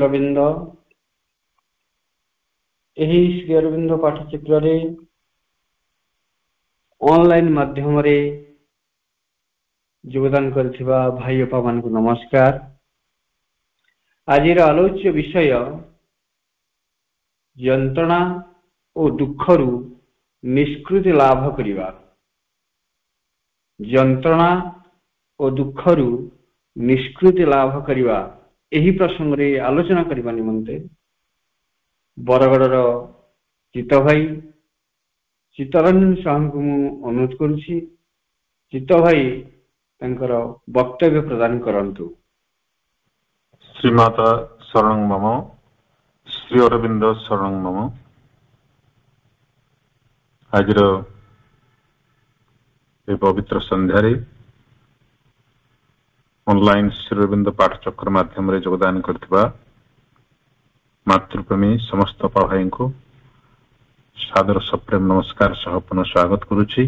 ଅରବିନ୍ଦ ଏହି ଶ୍ରୀ ଅରବିନ୍ଦ ପାଠଚକ୍ରରେ ଅନଲାଇନ୍ ମାଧ୍ୟମରେ ଯୋଗଦାନ କରିଥିବା ଭାଇ ଅପାମାନଙ୍କୁ ନମସ୍କାର ଆଜିର ଆଲୋଚ୍ୟ ବିଷୟ ଯନ୍ତ୍ରଣା ଓ ଦୁଃଖରୁ ନିଷ୍କୃତି ଲାଭ କରିବା ଯନ୍ତ୍ରଣା ଓ ଦୁଃଖରୁ ନିଷ୍କୃତି ଲାଭ କରିବା ଏହି ପ୍ରସଙ୍ଗରେ ଆଲୋଚନା କରିବା ନିମନ୍ତେ ବରଗଡ଼ର ଚିତ ଭାଇ ଚିତ୍ତରଞ୍ଜନ ସାହୁଙ୍କୁ ମୁଁ ଅନୁରୋଧ କରୁଛି ଚିତ୍ତ ଭାଇ ତାଙ୍କର ବକ୍ତବ୍ୟ ପ୍ରଦାନ କରନ୍ତୁ ଶ୍ରୀମାତା ଶରଣ ମମ ଶ୍ରୀ ଅରବିନ୍ଦ ଶରଣ ମମ ଆଜିର ଏ ପବିତ୍ର ସନ୍ଧ୍ୟାରେ ଅନଲାଇନ୍ ଶ୍ରୀରବିନ୍ଦ ପାଠଚକ୍ର ମାଧ୍ୟମରେ ଯୋଗଦାନ କରିଥିବା ମାତୃପ୍ରେମୀ ସମସ୍ତ ଭାଇଙ୍କୁ ସାଦର ସପ୍ରେମ ନମସ୍କାର ସହ ପୁନଃ ସ୍ୱାଗତ କରୁଛି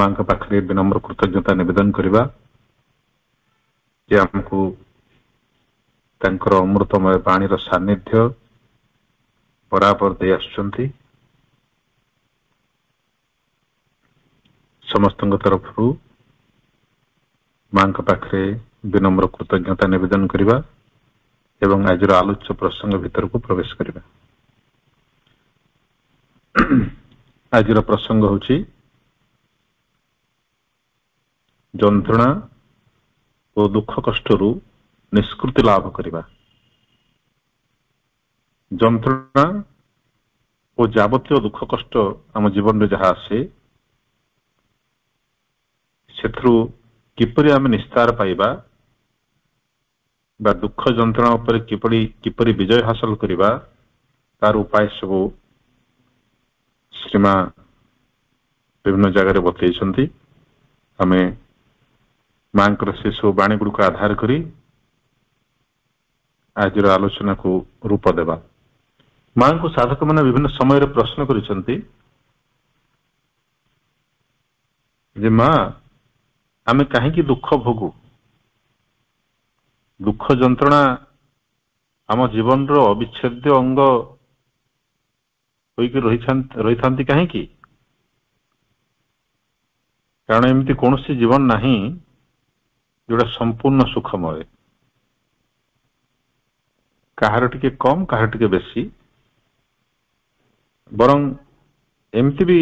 ମାଙ୍କ ପାଖରେ ବିନମ୍ର କୃତଜ୍ଞତା ନିବେଦନ କରିବା ଯେ ଆମକୁ ତାଙ୍କର ଅମୃତମୟ ବାଣୀର ସାନ୍ନିଧ୍ୟ ବରାବର ଦେଇ ଆସୁଛନ୍ତି ସମସ୍ତଙ୍କ ତରଫରୁ ମାଙ୍କ ପାଖରେ ବିନମ୍ର କୃତଜ୍ଞତା ନିବେଦନ କରିବା ଏବଂ ଆଜିର ଆଲୋଚ୍ୟ ପ୍ରସଙ୍ଗ ଭିତରକୁ ପ୍ରବେଶ କରିବା ଆଜିର ପ୍ରସଙ୍ଗ ହେଉଛି ଯନ୍ତ୍ରଣା ଓ ଦୁଃଖ କଷ୍ଟରୁ ନିଷ୍କୃତି ଲାଭ କରିବା ଯନ୍ତ୍ରଣା ଓ ଯାବତୀୟ ଦୁଃଖ କଷ୍ଟ ଆମ ଜୀବନରେ ଯାହା ଆସେ ସେଥିରୁ କିପରି ଆମେ ନିସ୍ତାର ପାଇବା ବା ଦୁଃଖ ଯନ୍ତ୍ରଣା ଉପରେ କିପରି କିପରି ବିଜୟ ହାସଲ କରିବା ତାର ଉପାୟ ସବୁ ଶ୍ରୀମା ବିଭିନ୍ନ ଜାଗାରେ ବତେଇଛନ୍ତି ଆମେ ମାଙ୍କର ସେସବୁ ବାଣୀ ଗୁଡିକ ଆଧାର କରି ଆଜିର ଆଲୋଚନାକୁ ରୂପ ଦେବା ମାଙ୍କୁ ସାଧକମାନେ ବିଭିନ୍ନ ସମୟରେ ପ୍ରଶ୍ନ କରିଛନ୍ତି ଯେ ମା ଆମେ କାହିଁକି ଦୁଃଖ ଭୋଗୁ ଦୁଃଖ ଯନ୍ତ୍ରଣା ଆମ ଜୀବନର ଅବିଚ୍ଛେଦ୍ୟ ଅଙ୍ଗ ହୋଇକି ରହିଥାନ୍ତି କାହିଁକି କାରଣ ଏମିତି କୌଣସି ଜୀବନ ନାହିଁ ଯୋଉଟା ସମ୍ପୂର୍ଣ୍ଣ ସୁଖମୟ କାହାର ଟିକେ କମ୍ କାହାର ଟିକେ ବେଶୀ ବରଂ ଏମିତି ବି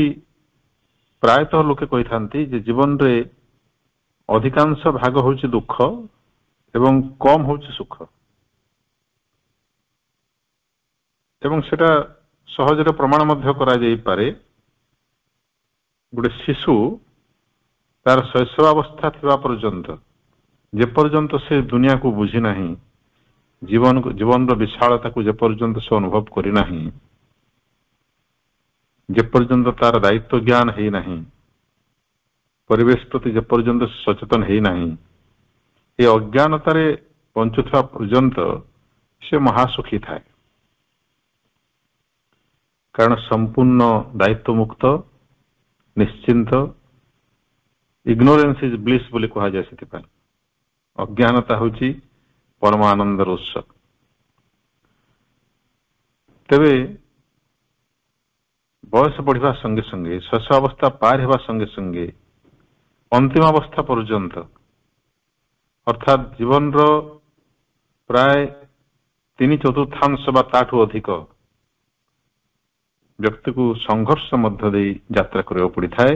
ପ୍ରାୟତଃ ଲୋକେ କହିଥାନ୍ତି ଯେ ଜୀବନରେ ଅଧିକାଂଶ ଭାଗ ହେଉଛି ଦୁଃଖ ଏବଂ କମ୍ ହେଉଛି ସୁଖ ଏବଂ ସେଟା ସହଜରେ ପ୍ରମାଣ ମଧ୍ୟ କରାଯାଇପାରେ ଗୋଟେ ଶିଶୁ ତାର ଶୈଶବାବସ୍ଥା ଥିବା ପର୍ଯ୍ୟନ୍ତ ଯେପର୍ଯ୍ୟନ୍ତ ସେ ଦୁନିଆକୁ ବୁଝି ନାହିଁ ଜୀବନ ଜୀବନର ବିଶାଳତାକୁ ଯେପର୍ଯ୍ୟନ୍ତ ସେ ଅନୁଭବ କରିନାହିଁ ଯେପର୍ଯ୍ୟନ୍ତ ତାର ଦାୟିତ୍ୱ ଜ୍ଞାନ ହେଇନାହିଁ ପରିବେଶ ପ୍ରତି ଯେପର୍ଯ୍ୟନ୍ତ ସଚେତନ ହେଇନାହିଁ ଏ ଅଜ୍ଞାନତାରେ ବଞ୍ଚୁଥିବା ପର୍ଯ୍ୟନ୍ତ ସେ ମହାସୁଖୀ ଥାଏ କାରଣ ସମ୍ପୂର୍ଣ୍ଣ ଦାୟିତ୍ୱ ମୁକ୍ତ ନିଶ୍ଚିନ୍ତ ଇଗ୍ନୋରେନ୍ସ ଇଜ୍ ବ୍ଲିସ୍ ବୋଲି କୁହାଯାଏ ସେଥିପାଇଁ ଅଜ୍ଞାନତା ହେଉଛି ପରମାନନ୍ଦର ଉତ୍ସ ତେବେ ବୟସ ବଢିବା ସଙ୍ଗେ ସଙ୍ଗେ ଶୈଶବ ଅବସ୍ଥା ପାର ହେବା ସଙ୍ଗେ ସଙ୍ଗେ অন্তিমাবস্থা পর্যন্ত অর্থাৎ জীবনর প্রায় তিনি চতুর্থাংশ বা তাঠু অধিক ବ୍ୟକ୍ତିକୁ ସଂଘର୍ଷ ମଧ୍ୟ ଦେଇ ଯାତ୍ରା କରିବାକୁ ପଡିଥାଏ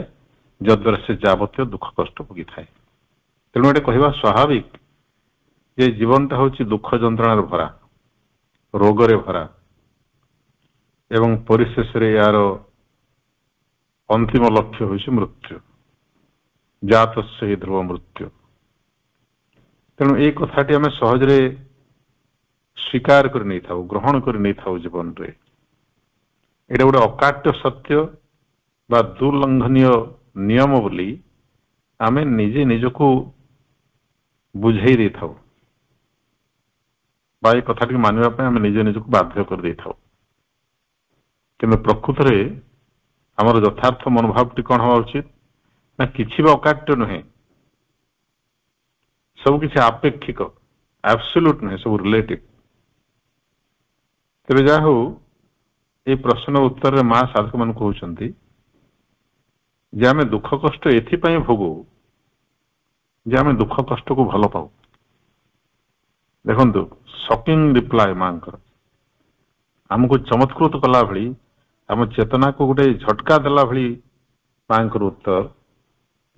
ଯଦ୍ୱାରା ସେ ଯାବତୀୟ ଦୁଃଖ କଷ୍ଟ ଭୋଗିଥାଏ ତେଣୁ ଏଇଟା କହିବା ସ୍ୱାଭାବିକ ଯେ ଜୀବନଟା ହେଉଛି ଦୁଃଖ ଯନ୍ତ୍ରଣାରେ ଭରା ରୋଗରେ ଭରା ଏବଂ ପରିଶେଷରେ ଏହାର ଅନ୍ତିମ ଲକ୍ଷ୍ୟ ହେଉଛି ମୃତ୍ୟୁ ଜାତ ସେହି ଧ୍ରୁବ ମୃତ୍ୟୁ ତେଣୁ ଏଇ କଥାଟି ଆମେ ସହଜରେ ସ୍ୱୀକାର କରି ନେଇଥାଉ ଗ୍ରହଣ କରି ନେଇଥାଉ ଜୀବନରେ ଏଇଟା ଗୋଟେ ଅକାଟ୍ୟ ସତ୍ୟ ବା ଦୁର୍ଲଙ୍ଘନୀୟ ନିୟମ ବୋଲି ଆମେ ନିଜେ ନିଜକୁ ବୁଝେଇ ଦେଇଥାଉ ବା ଏ କଥାଟିକୁ ମାନିବା ପାଇଁ ଆମେ ନିଜେ ନିଜକୁ ବାଧ୍ୟ କରିଦେଇଥାଉ କିନ୍ତୁ ପ୍ରକୃତରେ ଆମର ଯଥାର୍ଥ ମନୋଭାବଟି କ'ଣ ହେବା ଉଚିତ ନା କିଛି ବା ଅକାଟ୍ୟ ନୁହେଁ ସବୁ କିଛି ଆପେକ୍ଷିକ ଆବସୋଲ୍ୟୁଟ୍ ନୁହେଁ ସବୁ ରିଲେଟିଭ୍ ତେବେ ଯାହା ହଉ এই প্রশ্ন উত্তরে মা সাধক মানুষ কৌন্তি যে আমি দুঃখ কষ্ট এথিপাই ভোগ যে আমি দুঃখ কষ্টকু ভাল পাও দেখন্তু সকিং রিপ্লাই মাঙ্কর ଆମକୁ ଚମତ୍କୃତ କଲା ଭଳି ଆମ ଚେତନାକୁ ଗୋଟେ ଝଟକା ଦେଲା ଭଳି ମାଙ୍କର ଉତ୍ତର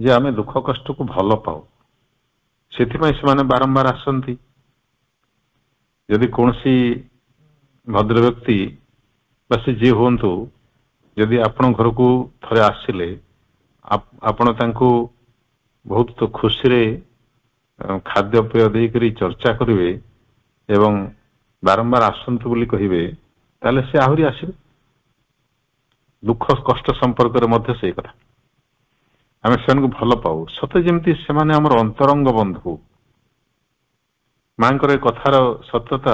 ଯେ ଆମେ ଦୁଃଖ କଷ୍ଟକୁ ଭଲ ପାଉ ସେଥିପାଇଁ ସେମାନେ ବାରମ୍ବାର ଆସନ୍ତି ଯଦି କୌଣସି ଭଦ୍ର ବ୍ୟକ୍ତି ବା ସେ ଯିଏ ହୁଅନ୍ତୁ ଯଦି ଆପଣ ଘରକୁ ଥରେ ଆସିଲେ ଆପଣ ତାଙ୍କୁ ବହୁତ ଖୁସିରେ ଖାଦ୍ୟପେୟ ଦେଇକରି ଚର୍ଚ୍ଚା କରିବେ ଏବଂ ବାରମ୍ବାର ଆସନ୍ତୁ ବୋଲି କହିବେ ତାହେଲେ ସେ ଆହୁରି ଆସିବେ ଦୁଃଖ କଷ୍ଟ ସମ୍ପର୍କରେ ମଧ୍ୟ ସେଇ କଥା ଆମେ ସେମାନଙ୍କୁ ଭଲ ପାଉ ସତେ ଯେମିତି ସେମାନେ ଆମର ଅନ୍ତରଙ୍ଗ ବନ୍ଧୁ ମାଙ୍କର ଏ କଥାର ସତ୍ୟତା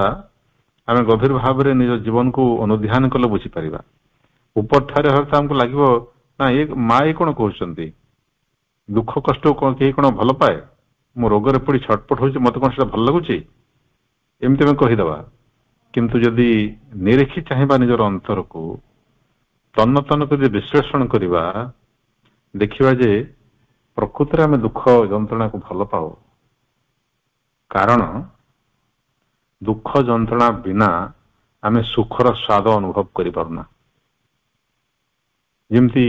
ଆମେ ଗଭୀର ଭାବରେ ନିଜ ଜୀବନକୁ ଅନୁଧ୍ୟାନ କଲେ ବୁଝିପାରିବା ଉପରଠାରେ ହେଲେ ତ ଆମକୁ ଲାଗିବ ନା ଇଏ ମା ଇଏ କଣ କହୁଛନ୍ତି ଦୁଃଖ କଷ୍ଟ କଣ କେହି କଣ ଭଲ ପାଏ ମୁଁ ରୋଗରେ ପଡି ଛଟପଟ ହଉଛି ମତେ କଣ ସେଟା ଭଲ ଲାଗୁଛି ଏମିତି ଆମେ କହିଦବା କିନ୍ତୁ ଯଦି ନିରେଖି ଚାହିଁବା ନିଜର ଅନ୍ତରକୁ ତନ୍ନ ତନ୍ନ କରି ବିଶ୍ଳେଷଣ କରିବା ଦେଖିବା ଯେ ପ୍ରକୃତରେ ଆମେ ଦୁଃଖ ଯନ୍ତ୍ରଣାକୁ ଭଲ ପାଉ କାରଣ ଦୁଃଖ ଯନ୍ତ୍ରଣା ବିନା ଆମେ ସୁଖର ସ୍ୱାଦ ଅନୁଭବ କରିପାରୁନା ଯେମିତି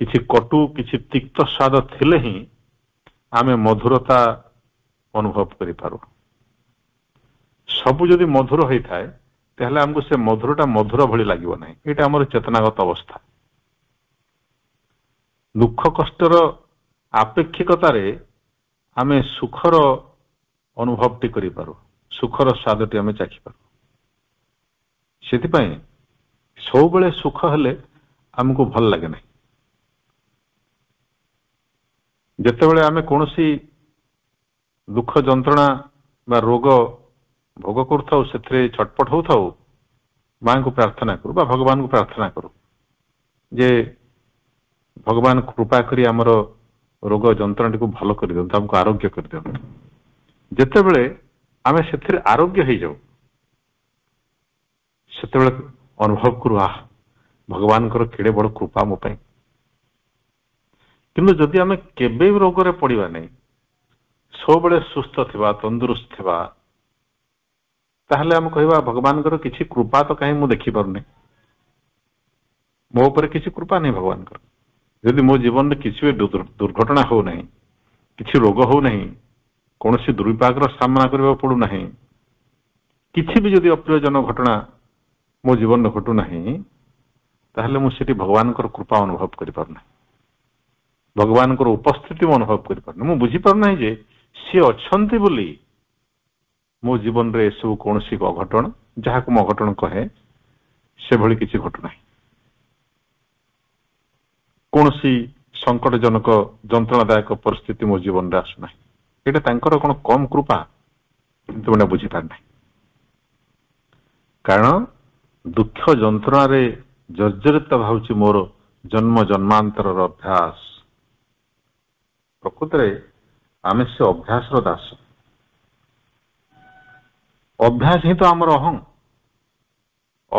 କିଛି କଟୁ କିଛି ତିକ୍ତ ସ୍ୱାଦ ଥିଲେ ହିଁ ଆମେ ମଧୁରତା ଅନୁଭବ କରିପାରୁ ସବୁ ଯଦି ମଧୁର ହୋଇଥାଏ ତାହେଲେ ଆମକୁ ସେ ମଧୁରଟା ମଧୁର ଭଳି ଲାଗିବ ନାହିଁ ଏଇଟା ଆମର ଚେତନାଗତ ଅବସ୍ଥା ଦୁଃଖ କଷ୍ଟର ଆପେକ୍ଷିକତାରେ ଆମେ ସୁଖର ଅନୁଭବଟି କରିପାରୁ ସୁଖର ସ୍ୱାଦଟି ଆମେ ଚାଖିପାରୁ ସେଥିପାଇଁ ସବୁବେଳେ ସୁଖ ହେଲେ ଆମକୁ ଭଲ ଲାଗେ ନାହିଁ ଯେତେବେଳେ ଆମେ କୌଣସି ଦୁଃଖ ଯନ୍ତ୍ରଣା ବା ରୋଗ ଭୋଗ କରୁଥାଉ ସେଥିରେ ଛଟପଟ ହଉଥାଉ ମାଙ୍କୁ ପ୍ରାର୍ଥନା କରୁ ବା ଭଗବାନଙ୍କୁ ପ୍ରାର୍ଥନା କରୁ ଯେ ଭଗବାନ କୃପା କରି ଆମର ରୋଗ ଯନ୍ତ୍ରଣାଟିକୁ ଭଲ କରିଦିଅନ୍ତୁ ଆମକୁ ଆରୋଗ୍ୟ କରିଦିଅନ୍ତୁ ଯେତେବେଳେ ଆମେ ସେଥିରେ ଆରୋଗ୍ୟ ହେଇଯାଉ ସେତେବେଳେ ଅନୁଭବ କରୁ ଆହ ଭଗବାନଙ୍କର କେଡ଼େ ବଡ଼ କୃପା ମୋ ପାଇଁ କିନ୍ତୁ ଯଦି ଆମେ କେବେ ବି ରୋଗରେ ପଡିବା ନାହିଁ ସବୁବେଳେ ସୁସ୍ଥ ଥିବା ତନ୍ଦୁରୁସ୍ତ ଥିବା ତାହେଲେ ଆମେ କହିବା ଭଗବାନଙ୍କର କିଛି କୃପା ତ କାହିଁ ମୁଁ ଦେଖିପାରୁନି ମୋ ଉପରେ କିଛି କୃପା ନାହିଁ ଭଗବାନଙ୍କର ଯଦି ମୋ ଜୀବନରେ କିଛି ବି ଦୁର୍ଘଟଣା ହେଉନାହିଁ କିଛି ରୋଗ ହେଉନାହିଁ କୌଣସି ଦୁର୍ବିପାକର ସାମ୍ନା କରିବାକୁ ପଡ଼ୁନାହିଁ କିଛି ବି ଯଦି ଅପ୍ରିୟଜନ ଘଟଣା ମୋ ଜୀବନରେ ଘଟୁନାହିଁ ତାହେଲେ ମୁଁ ସେଠି ଭଗବାନଙ୍କର କୃପା ଅନୁଭବ କରିପାରୁନାହିଁ ଭଗବାନଙ୍କର ଉପସ୍ଥିତି ମୁଁ ଅନୁଭବ କରିପାରୁନି ମୁଁ ବୁଝିପାରୁନାହିଁ ଯେ ସିଏ ଅଛନ୍ତି ବୋଲି ମୋ ଜୀବନରେ ଏସବୁ କୌଣସି ଅଘଟଣ ଯାହାକୁ ମୁଁ ଅଘଟଣ କହେ ସେଭଳି କିଛି ଘଟୁନାହିଁ କୌଣସି ସଙ୍କଟଜନକ ଯନ୍ତ୍ରଣାଦାୟକ ପରିସ୍ଥିତି ମୋ ଜୀବନରେ ଆସୁନାହିଁ ଏଇଟା ତାଙ୍କର କ'ଣ କମ୍ କୃପା କିନ୍ତୁ ମାନେ ବୁଝିପାରି ନାହିଁ କାରଣ ଦୁଃଖ ଯନ୍ତ୍ରଣାରେ ଜର୍ଜରିତ ଭାବୁଛି ମୋର ଜନ୍ମ ଜନ୍ମାନ୍ତରର ଅଭ୍ୟାସ ପ୍ରକୃତରେ ଆମେ ସେ ଅଭ୍ୟାସର ଦାସ ଅଭ୍ୟାସ ହିଁ ତ ଆମର ଅହଂ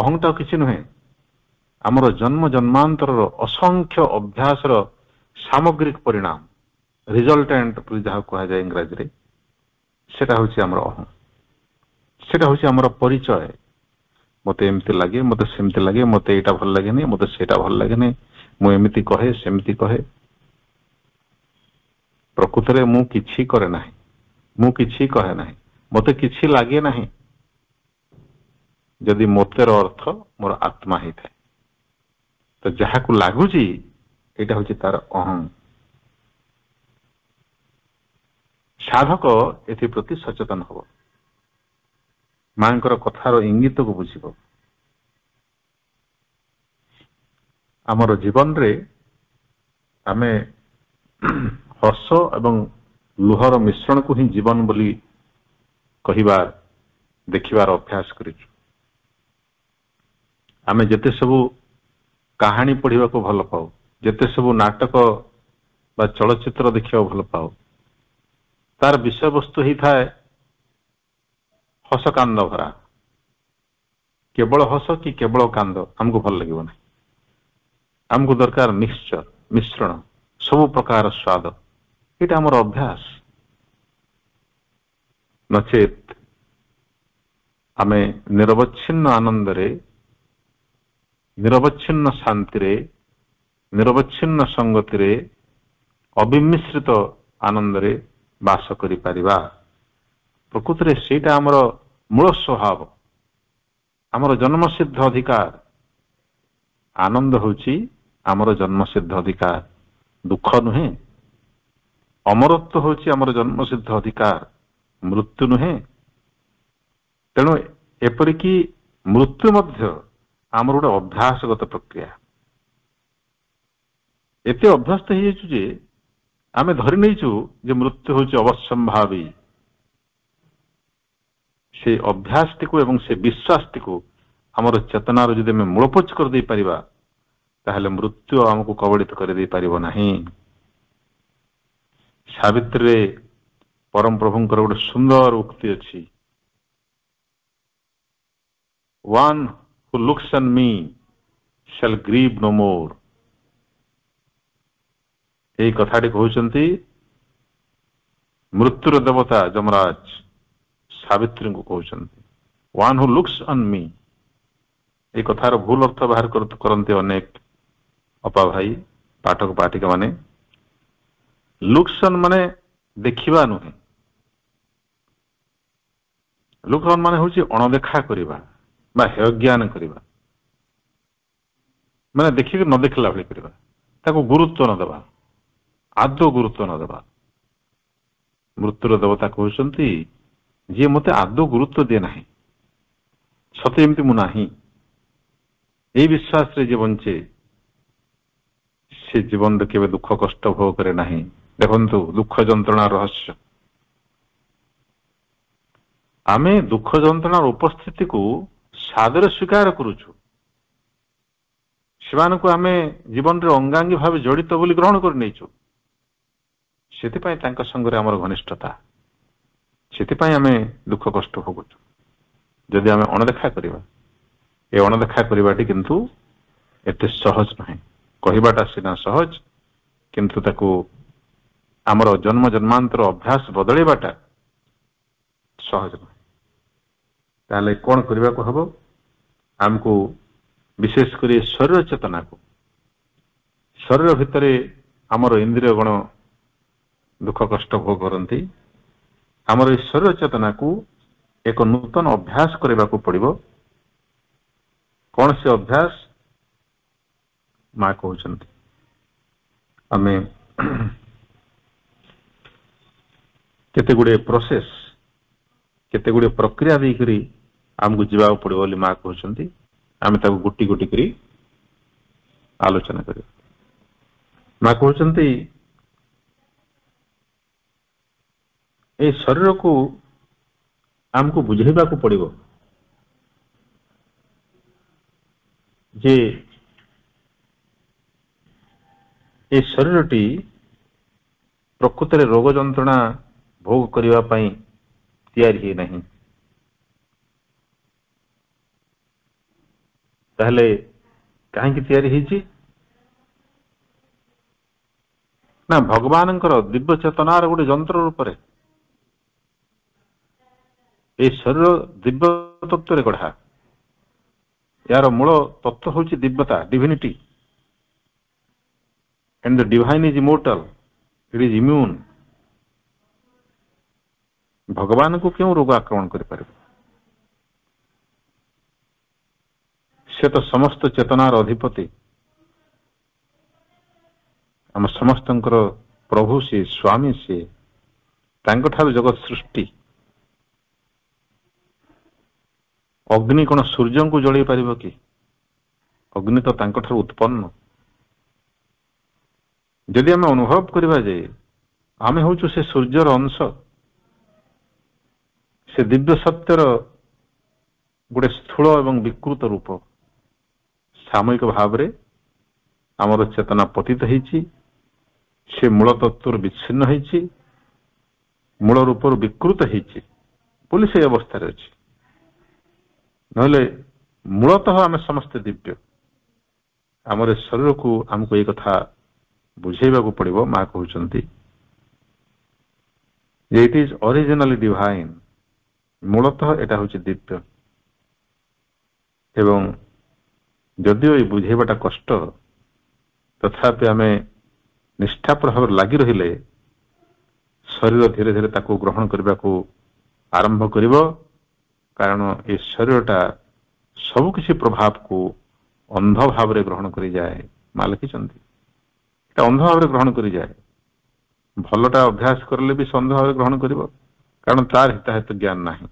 ଅହଂଟା କିଛି ନୁହେଁ ଆମର ଜନ୍ମ ଜନ୍ମାନ୍ତରର ଅସଂଖ୍ୟ ଅଭ୍ୟାସର ସାମଗ୍ରିକ ପରିଣାମ ରିଜଲ୍ଟାଣ୍ଟ ଯାହା କୁହାଯାଏ ଇଂରାଜୀରେ ସେଟା ହେଉଛି ଆମର ଅହଂ ସେଟା ହେଉଛି ଆମର ପରିଚୟ ମୋତେ ଏମିତି ଲାଗେ ମୋତେ ସେମିତି ଲାଗେ ମୋତେ ଏଇଟା ଭଲ ଲାଗେନି ମୋତେ ସେଇଟା ଭଲ ଲାଗେନି ମୁଁ ଏମିତି କହେ ସେମିତି କହେ ପ୍ରକୃତରେ ମୁଁ କିଛି କରେ ନାହିଁ ମୁଁ କିଛି କହେ ନାହିଁ ମୋତେ କିଛି ଲାଗେ ନାହିଁ ଯଦି ମୋତେର ଅର୍ଥ ମୋର ଆତ୍ମା ହେଇଥାଏ ତ ଯାହାକୁ ଲାଗୁଛି ଏଇଟା ହେଉଛି ତାର ଅହଂ ସାଧକ ଏଥିପ୍ରତି ସଚେତନ ହେବ ମାଙ୍କର କଥାର ଇଙ୍ଗିତକୁ ବୁଝିବ ଆମର ଜୀବନରେ ଆମେ ହସ ଏବଂ ଲୁହର ମିଶ୍ରଣକୁ ହିଁ ଜୀବନ ବୋଲି କହିବା ଦେଖିବାର ଅଭ୍ୟାସ କରିଛୁ ଆମେ ଯେତେ ସବୁ କାହାଣୀ ପଢ଼ିବାକୁ ଭଲ ପାଉ ଯେତେ ସବୁ ନାଟକ ବା ଚଳଚ୍ଚିତ୍ର ଦେଖିବାକୁ ଭଲ ପାଉ ତାର ବିଷୟବସ୍ତୁ ହେଇଥାଏ ହସ କାନ୍ଦ ଭରା କେବଳ ହସ କି କେବଳ କାନ୍ଦ ଆମକୁ ଭଲ ଲାଗିବ ନାହିଁ ଆମକୁ ଦରକାର ମିକ୍ସଚର ମିଶ୍ରଣ ସବୁ ପ୍ରକାର ସ୍ୱାଦ ଏଇଟା ଆମର ଅଭ୍ୟାସ ନଚେତ୍ ଆମେ ନିରବଚ୍ଛିନ୍ନ ଆନନ୍ଦରେ ନିରବଚ୍ଛିନ୍ନ ଶାନ୍ତିରେ ନିରବଚ୍ଛିନ୍ନ ସଙ୍ଗତିରେ ଅବିମିଶ୍ରିତ ଆନନ୍ଦରେ ବାସ କରିପାରିବା ପ୍ରକୃତିରେ ସେଇଟା ଆମର ମୂଳ ସ୍ୱଭାବ ଆମର ଜନ୍ମସିଦ୍ଧ ଅଧିକାର ଆନନ୍ଦ ହେଉଛି ଆମର ଜନ୍ମସିଦ୍ଧ ଅଧିକାର ଦୁଃଖ ନୁହେଁ ଅମରତ୍ୱ ହେଉଛି ଆମର ଜନ୍ମସିଦ୍ଧ ଅଧିକାର ମୃତ୍ୟୁ ନୁହେଁ ତେଣୁ ଏପରିକି ମୃତ୍ୟୁ ମଧ୍ୟ ଆମର ଗୋଟେ ଅଭ୍ୟାସଗତ ପ୍ରକ୍ରିୟା ଏତେ ଅଭ୍ୟସ୍ତ ହେଇଯାଇଛୁ ଯେ ଆମେ ଧରି ନେଇଛୁ ଯେ ମୃତ୍ୟୁ ହେଉଛି ଅବଶ୍ୟମ୍ଭାବୀ ସେ ଅଭ୍ୟାସଟିକୁ ଏବଂ ସେ ବିଶ୍ୱାସଟିକୁ ଆମର ଚେତନାର ଯଦି ଆମେ ମୂଳପୋଛ କରିଦେଇପାରିବା ତାହେଲେ ମୃତ୍ୟୁ ଆମକୁ କବଳିତ କରିଦେଇପାରିବ ନାହିଁ ସାବିତ୍ରୀରେ ପରମପ୍ରଭୁଙ୍କର ଗୋଟେ ସୁନ୍ଦର ଉକ୍ତି ଅଛି one who looks on me shall grieve no more ଏହି କଥାଟି କହୁଛନ୍ତି ମୃତ୍ୟୁର ଦେବତା ଯମରାଜ ସାବିତ୍ରୀଙ୍କୁ କହୁଛନ୍ତି ୱାନ୍ ହୁ ଲୁକ୍ସ ଅନ୍ ମି ଏ କଥାର ଭୁଲ ଅର୍ଥ ବାହାର କରନ୍ତି ଅନେକ ଅପା ଭାଇ ପାଠକ ପାଠିକା ମାନେ ଲୁକ୍ସ ଅନ୍ ମାନେ ଦେଖିବା ନୁହେଁ ଲୁକ୍ସ ଅନ୍ ମାନେ ହେଉଛି ଅଣଦେଖା କରିବା ବାସ୍ ଅଜ୍ଞାନ କରିବା ମାନେ ଦେଖିକି ନ ଦେଖିଲା ଭଳି କରିବା ତାକୁ ଗୁରୁତ୍ୱ ନ ଦେବା ଆଦୌ ଗୁରୁତ୍ୱ ନ ଦେବା ମୃତ୍ୟୁର ଦେବତା କହୁଛନ୍ତି ଯିଏ ମୋତେ ଆଦୌ ଗୁରୁତ୍ୱ ଦିଏ ନାହିଁ ସତେ ଏମିତି ମୁଁ ନାହିଁ ଏଇ ବିଶ୍ୱାସରେ ଯିଏ ବଞ୍ଚେ ସେ ଜୀବନରେ କେବେ ଦୁଃଖ କଷ୍ଟ ଭୋଗ କରେ ନାହିଁ ଦେଖନ୍ତୁ ଦୁଃଖ ଯନ୍ତ୍ରଣା ରହସ୍ୟ ଆମେ ଦୁଃଖ ଯନ୍ତ୍ରଣାର ଉପସ୍ଥିତିକୁ ସାଦର ସ୍ୱୀକାର କରୁଛୁ ସେମାନଙ୍କୁ ଆମେ ଜୀବନରେ ଅଙ୍ଗାଙ୍ଗୀ ଭାବେ ଜଡ଼ିତ ବୋଲି ଗ୍ରହଣ କରି ନେଇଛୁ ସେଥିପାଇଁ ତାଙ୍କ ସାଙ୍ଗରେ ଆମର ଘନିଷ୍ଠତା ସେଥିପାଇଁ ଆମେ ଦୁଃଖ କଷ୍ଟ ଭୋଗୁଛୁ ଯଦି ଆମେ ଅଣଦେଖା କରିବା ଏ ଅଣଦେଖା କରିବାଟି କିନ୍ତୁ ଏତେ ସହଜ ନୁହେଁ କହିବାଟା ସିନା ସହଜ କିନ୍ତୁ ତାକୁ ଆମର ଜନ୍ମ ଜନ୍ମାନ୍ତର ଅଭ୍ୟାସ ବଦଳେଇବାଟା ସହଜ ନୁହେଁ ତାହେଲେ କ'ଣ କରିବାକୁ ହେବ ଆମକୁ ବିଶେଷ କରି ଶରୀର ଚେତନାକୁ ଶରୀର ଭିତରେ ଆମର ଇନ୍ଦ୍ରିୟ ଗଣ ଦୁଃଖ କଷ୍ଟ ଭୋଗ କରନ୍ତି ଆମର ଏ ଶରୀର ଚେତନାକୁ ଏକ ନୂତନ ଅଭ୍ୟାସ କରିବାକୁ ପଡ଼ିବ କୌଣସି ଅଭ୍ୟାସ ମା କହୁଛନ୍ତି ଆମେ କେତେ ଗୁଡ଼ିଏ ପ୍ରୋସେସ କେତେ ଗୁଡ଼ିଏ ପ୍ରକ୍ରିୟା ଦେଇକରି आमको जीवा पड़े बोली माँ कहते आम गोटी गोटी कर आलोचना कर शरीर को आमको बुझेवा पड़ो जे ये शरीर टी प्रकृत रोग जंत्रणा भोग करने ତାହେଲେ କାହିଁକି ତିଆରି ହେଇଛି ନା ଭଗବାନଙ୍କର ଦିବ୍ୟ ଚେତନାର ଗୋଟେ ଯନ୍ତ୍ର ରୂପରେ ଏଇ ଶରୀର ଦିବ୍ୟ ତତ୍ଵରେ ଗଢା ଏହାର ମୂଳ ତତ୍ଵ ହେଉଛି ଦିବ୍ୟତା divinity and the divine is mortal it is immune ଭଗବାନଙ୍କୁ କେଉଁ ରୋଗ ଆକ୍ରମଣ କରିପାରିବ ସେ ତ ସମସ୍ତ ଚେତନାର ଅଧିପତି ଆମ ସମସ୍ତଙ୍କର ପ୍ରଭୁ ସିଏ ସ୍ୱାମୀ ସିଏ ତାଙ୍କଠାରୁ ଜଗତ ସୃଷ୍ଟି ଅଗ୍ନି କ'ଣ ସୂର୍ଯ୍ୟଙ୍କୁ ଜଳେଇ ପାରିବ କି ଅଗ୍ନି ତ ତାଙ୍କଠାରୁ ଉତ୍ପନ୍ନ ଯଦି ଆମେ ଅନୁଭବ କରିବା ଯେ ଆମେ ହଉଛୁ ସେ ସୂର୍ଯ୍ୟର ଅଂଶ ସେ ଦିବ୍ୟ ସତ୍ୟର ଗୋଟେ ସ୍ଥୂଳ ଏବଂ ବିକୃତ ରୂପ ସାମୟିକ ଭାବରେ ଆମର ଚେତନା ପତିତ ହେଇଛି ସେ ମୂଳ ତତ୍ତ୍ୱରୁ ବିଚ୍ଛିନ୍ନ ହେଇଛି ମୂଳ ରୂପରୁ ବିକୃତ ହେଇଛି ବୋଲି ସେଇ ଅବସ୍ଥାରେ ଅଛି ନହେଲେ ମୂଳତଃ ଆମେ ସମସ୍ତେ ଦିବ୍ୟ ଆମର ଶରୀରକୁ ଆମକୁ ଏଇ କଥା ବୁଝେଇବାକୁ ପଡିବ ମା କହୁଛନ୍ତି ଯେ ଇଟ୍ ଇଜ ଅରିଜିନାଲି ଡିଭାଇନ୍ ମୂଳତଃ ଏଟା ହେଉଛି ଦିବ୍ୟ ଏବଂ ଯଦିଓ ଏଇ ବୁଝେଇବାଟା କଷ୍ଟ ତଥାପି ଆମେ ନିଷ୍ଠାପର ଭାବରେ ଲାଗି ରହିଲେ ଶରୀର ଧୀରେ ଧୀରେ ତାକୁ ଗ୍ରହଣ କରିବାକୁ ଆରମ୍ଭ କରିବ କାରଣ ଏ ଶରୀରଟା ସବୁକିଛି ପ୍ରଭାବକୁ ଅନ୍ଧ ଭାବରେ ଗ୍ରହଣ କରିଯାଏ ମା ଲେଖିଛନ୍ତି ଏଇଟା ଅନ୍ଧ ଭାବରେ ଗ୍ରହଣ କରିଯାଏ ଭଲଟା ଅଭ୍ୟାସ କରିଲେ ବି ସନ୍ଧ ଭାବରେ ଗ୍ରହଣ କରିବ କାରଣ ତାର ହିତାହିତ ଜ୍ଞାନ ନାହିଁ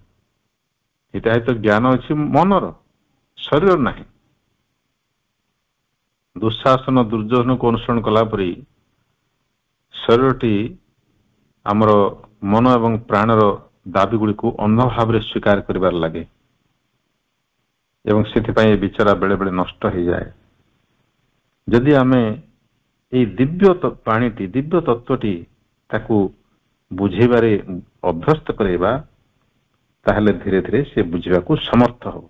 ହିତାହିତ ଜ୍ଞାନ ଅଛି ମନର ଶରୀର ନାହିଁ ଦୁଃଶାସନ ଦୁର୍ଯ୍ୟୋଧନକୁ ଅନୁସରଣ କଲାପରି ଶରୀରଟି ଆମର ମନ ଏବଂ ପ୍ରାଣର ଦାବି ଗୁଡ଼ିକୁ ଅନ୍ଧ ଭାବରେ ସ୍ୱୀକାର କରିବାରେ ଲାଗେ ଏବଂ ସେଥିପାଇଁ ଏ ବିଚାର ବେଳେବେଳେ ନଷ୍ଟ ହେଇଯାଏ ଯଦି ଆମେ ଏଇ ଦିବ୍ୟ ପାଣିଟି ଦିବ୍ୟ ତତ୍ଵଟି ତାକୁ ବୁଝେଇବାରେ ଅଭ୍ୟସ୍ତ କରାଇବା ତାହେଲେ ଧୀରେ ଧୀରେ ସେ ବୁଝିବାକୁ ସମର୍ଥ ହେବ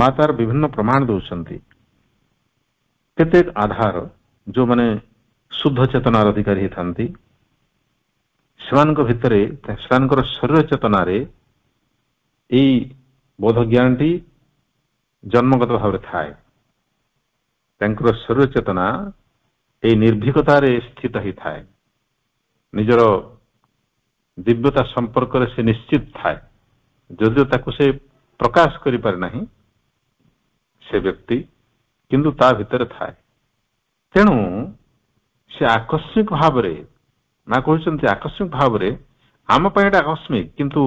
ମା ତାର ବିଭିନ୍ନ ପ୍ରମାଣ ଦେଉଛନ୍ତି କେତେକ ଆଧାର ଯେଉଁମାନେ ଶୁଦ୍ଧ ଚେତନାର ଅଧିକାରୀ ହୋଇଥାନ୍ତି ସେମାନଙ୍କ ଭିତରେ ସେମାନଙ୍କର ଶରୀର ଚେତନାରେ ଏଇ ବୋଧ ଜ୍ଞାନଟି ଜନ୍ମଗତ ଭାବରେ ଥାଏ ତାଙ୍କର ଶରୀର ଚେତନା ଏଇ ନିର୍ଭୀକତାରେ ସ୍ଥିତ ହେଇଥାଏ ନିଜର ଦିବ୍ୟତା ସମ୍ପର୍କରେ ସେ ନିଶ୍ଚିତ ଥାଏ ଯଦିଓ ତାକୁ ସେ ପ୍ରକାଶ କରିପାରେ ନାହିଁ ସେ ବ୍ୟକ୍ତି କିନ୍ତୁ ତା ଭିତରେ ଥାଏ ତେଣୁ ସେ ଆକସ୍ମିକ ଭାବରେ ମା କହୁଛନ୍ତି ଆକସ୍ମିକ ଭାବରେ ଆମ ପାଇଁ ଏଇଟା ଆକସ୍ମିକ କିନ୍ତୁ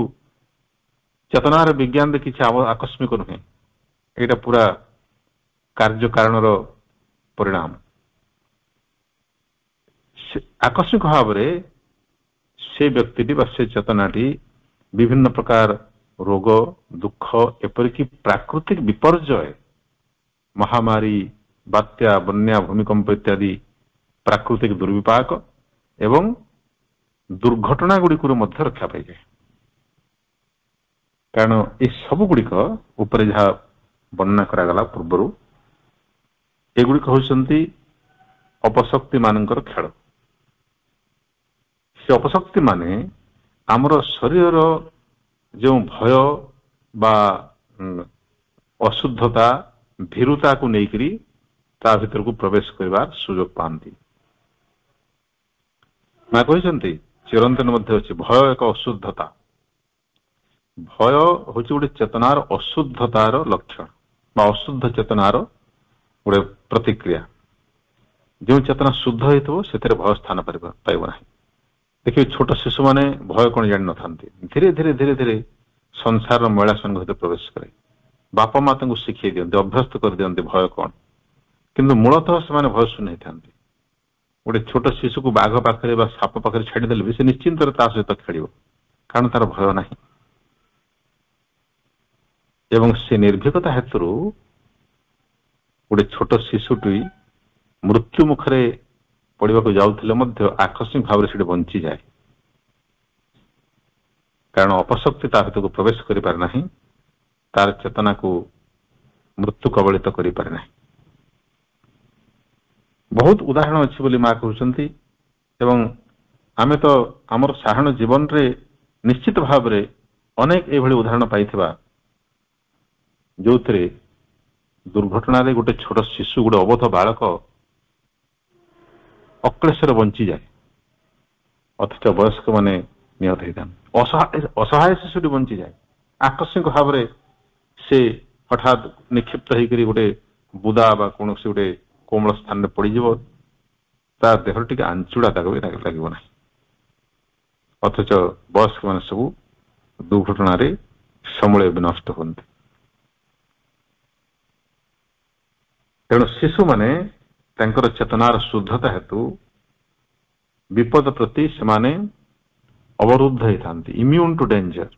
ଚେତନାର ବିଜ୍ଞାନରେ କିଛି ଆକସ୍ମିକ ନୁହେଁ ଏଇଟା ପୁରା କାର୍ଯ୍ୟ କାରଣର ପରିଣାମ ଆକସ୍ମିକ ଭାବରେ ସେ ବ୍ୟକ୍ତିଟି ବା ସେ ଚେତନାଟି ବିଭିନ୍ନ ପ୍ରକାର ରୋଗ ଦୁଃଖ ଏପରିକି ପ୍ରାକୃତିକ ବିପର୍ଯ୍ୟୟ ମହାମାରୀ ବାତ୍ୟା ବନ୍ୟା ଭୂମିକମ୍ପ ଇତ୍ୟାଦି ପ୍ରାକୃତିକ ଦୁର୍ବିପାକ ଏବଂ ଦୁର୍ଘଟଣା ଗୁଡ଼ିକରୁ ମଧ୍ୟ ରକ୍ଷା ପାଇଯାଏ କାରଣ ଏସବୁ ଗୁଡ଼ିକ ଉପରେ ଯାହା ବର୍ଣ୍ଣନା କରାଗଲା ପୂର୍ବରୁ ଏଗୁଡ଼ିକ ହେଉଛନ୍ତି ଅପଶକ୍ତିମାନଙ୍କର ଖେଳ ସେ ଅପଶକ୍ତିମାନେ ଆମର ଶରୀରର ଯେଉଁ ଭୟ ବା ଅଶୁଦ୍ଧତା ଭୀରୁତାକୁ ନେଇକରି ତା ଭିତରକୁ ପ୍ରବେଶ କରିବାର ସୁଯୋଗ ପାଆନ୍ତି ମା କହିଛନ୍ତି ଚିରନ୍ତନ ମଧ୍ୟ ଅଛି ଭୟ ଏକ ଅଶୁଦ୍ଧତା ଭୟ ହେଉଛି ଗୋଟେ ଚେତନାର ଅଶୁଦ୍ଧତାର ଲକ୍ଷଣ ବା ଅଶୁଦ୍ଧ ଚେତନାର ଗୋଟେ ପ୍ରତିକ୍ରିୟା ଯେଉଁ ଚେତନା ଶୁଦ୍ଧ ହେଇଥିବ ସେଥିରେ ଭୟ ସ୍ଥାନ ପାଇବ ନାହିଁ ଦେଖିବେ ଛୋଟ ଶିଶୁମାନେ ଭୟ କ'ଣ ଜାଣିନଥାନ୍ତି ଧୀରେ ଧୀରେ ଧୀରେ ଧୀରେ ସଂସାରର ମହିଳା ସଂଘ ଭିତରେ ପ୍ରବେଶ କରେ ବାପା ମା ତାଙ୍କୁ ଶିଖେଇ ଦିଅନ୍ତି ଅଭ୍ୟସ୍ତ କରିଦିଅନ୍ତି ଭୟ କ'ଣ କିନ୍ତୁ ମୂଳତଃ ସେମାନେ ଭୟ ଶୁଣେଇ ଥାନ୍ତି ଗୋଟେ ଛୋଟ ଶିଶୁକୁ ବାଘ ପାଖରେ ବା ସାପ ପାଖରେ ଛାଡ଼ିଦେଲେ ବି ସେ ନିଶ୍ଚିନ୍ତରେ ତା ସହିତ ଖେଳିବ କାରଣ ତାର ଭୟ ନାହିଁ ଏବଂ ସେ ନିର୍ଭୀକତା ହେତୁରୁ ଗୋଟେ ଛୋଟ ଶିଶୁଟି ମୃତ୍ୟୁ ମୁଖରେ ପଡ଼ିବାକୁ ଯାଉଥିଲେ ମଧ୍ୟ ଆକସ୍ମିକ ଭାବରେ ସେଠି ବଞ୍ଚିଯାଏ କାରଣ ଅପଶକ୍ତି ତା ଭିତରକୁ ପ୍ରବେଶ କରିପାରେ ନାହିଁ ତାର ଚେତନାକୁ ମୃତ୍ୟୁ କବଳିତ କରିପାରେ ନାହିଁ ବହୁତ ଉଦାହରଣ ଅଛି ବୋଲି ମା କହୁଛନ୍ତି ଏବଂ ଆମେ ତ ଆମର ସାଧାରଣ ଜୀବନରେ ନିଶ୍ଚିତ ଭାବରେ ଅନେକ ଏଭଳି ଉଦାହରଣ ପାଇଥିବା ଯେଉଁଥିରେ ଦୁର୍ଘଟଣାରେ ଗୋଟେ ଛୋଟ ଶିଶୁ ଗୋଟେ ଅବୋଧ ବାଳକ ଅକ୍ଲେଶରେ ବଞ୍ଚିଯାଏ ଅଥଚ ମାନେ ନିହତ ହେଇଥାନ୍ତି ଅସହାୟ ଅସହାୟ ଶିଶୁଟି ବଞ୍ଚିଯାଏ ଆକସ୍ମିକ ଭାବରେ ସେ ହଠାତ୍ ନିକ୍ଷିପ୍ତ ହେଇକରି ଗୋଟେ ବୁଦା ବା କୌଣସି ଗୋଟେ କୋମଳ ସ୍ଥାନରେ ପଡ଼ିଯିବ ତା ଦେହରେ ଟିକେ ଆଞ୍ଚୁଡ଼ା ତାକୁ ବି ଲାଗିବ ନାହିଁ ଅଥଚ ବୟସ୍କମାନେ ସବୁ ଦୁର୍ଘଟଣାରେ ସମୂଳେ ବିନଷ୍ଟ ହୁଅନ୍ତି ତେଣୁ ଶିଶୁମାନେ ତାଙ୍କର ଚେତନାର ଶୁଦ୍ଧତା ହେତୁ ବିପଦ ପ୍ରତି ସେମାନେ ଅବରୁଦ୍ଧ ହେଇଥାନ୍ତି ଇମ୍ୟୁନ୍ ଟୁ ଡେଞ୍ଜର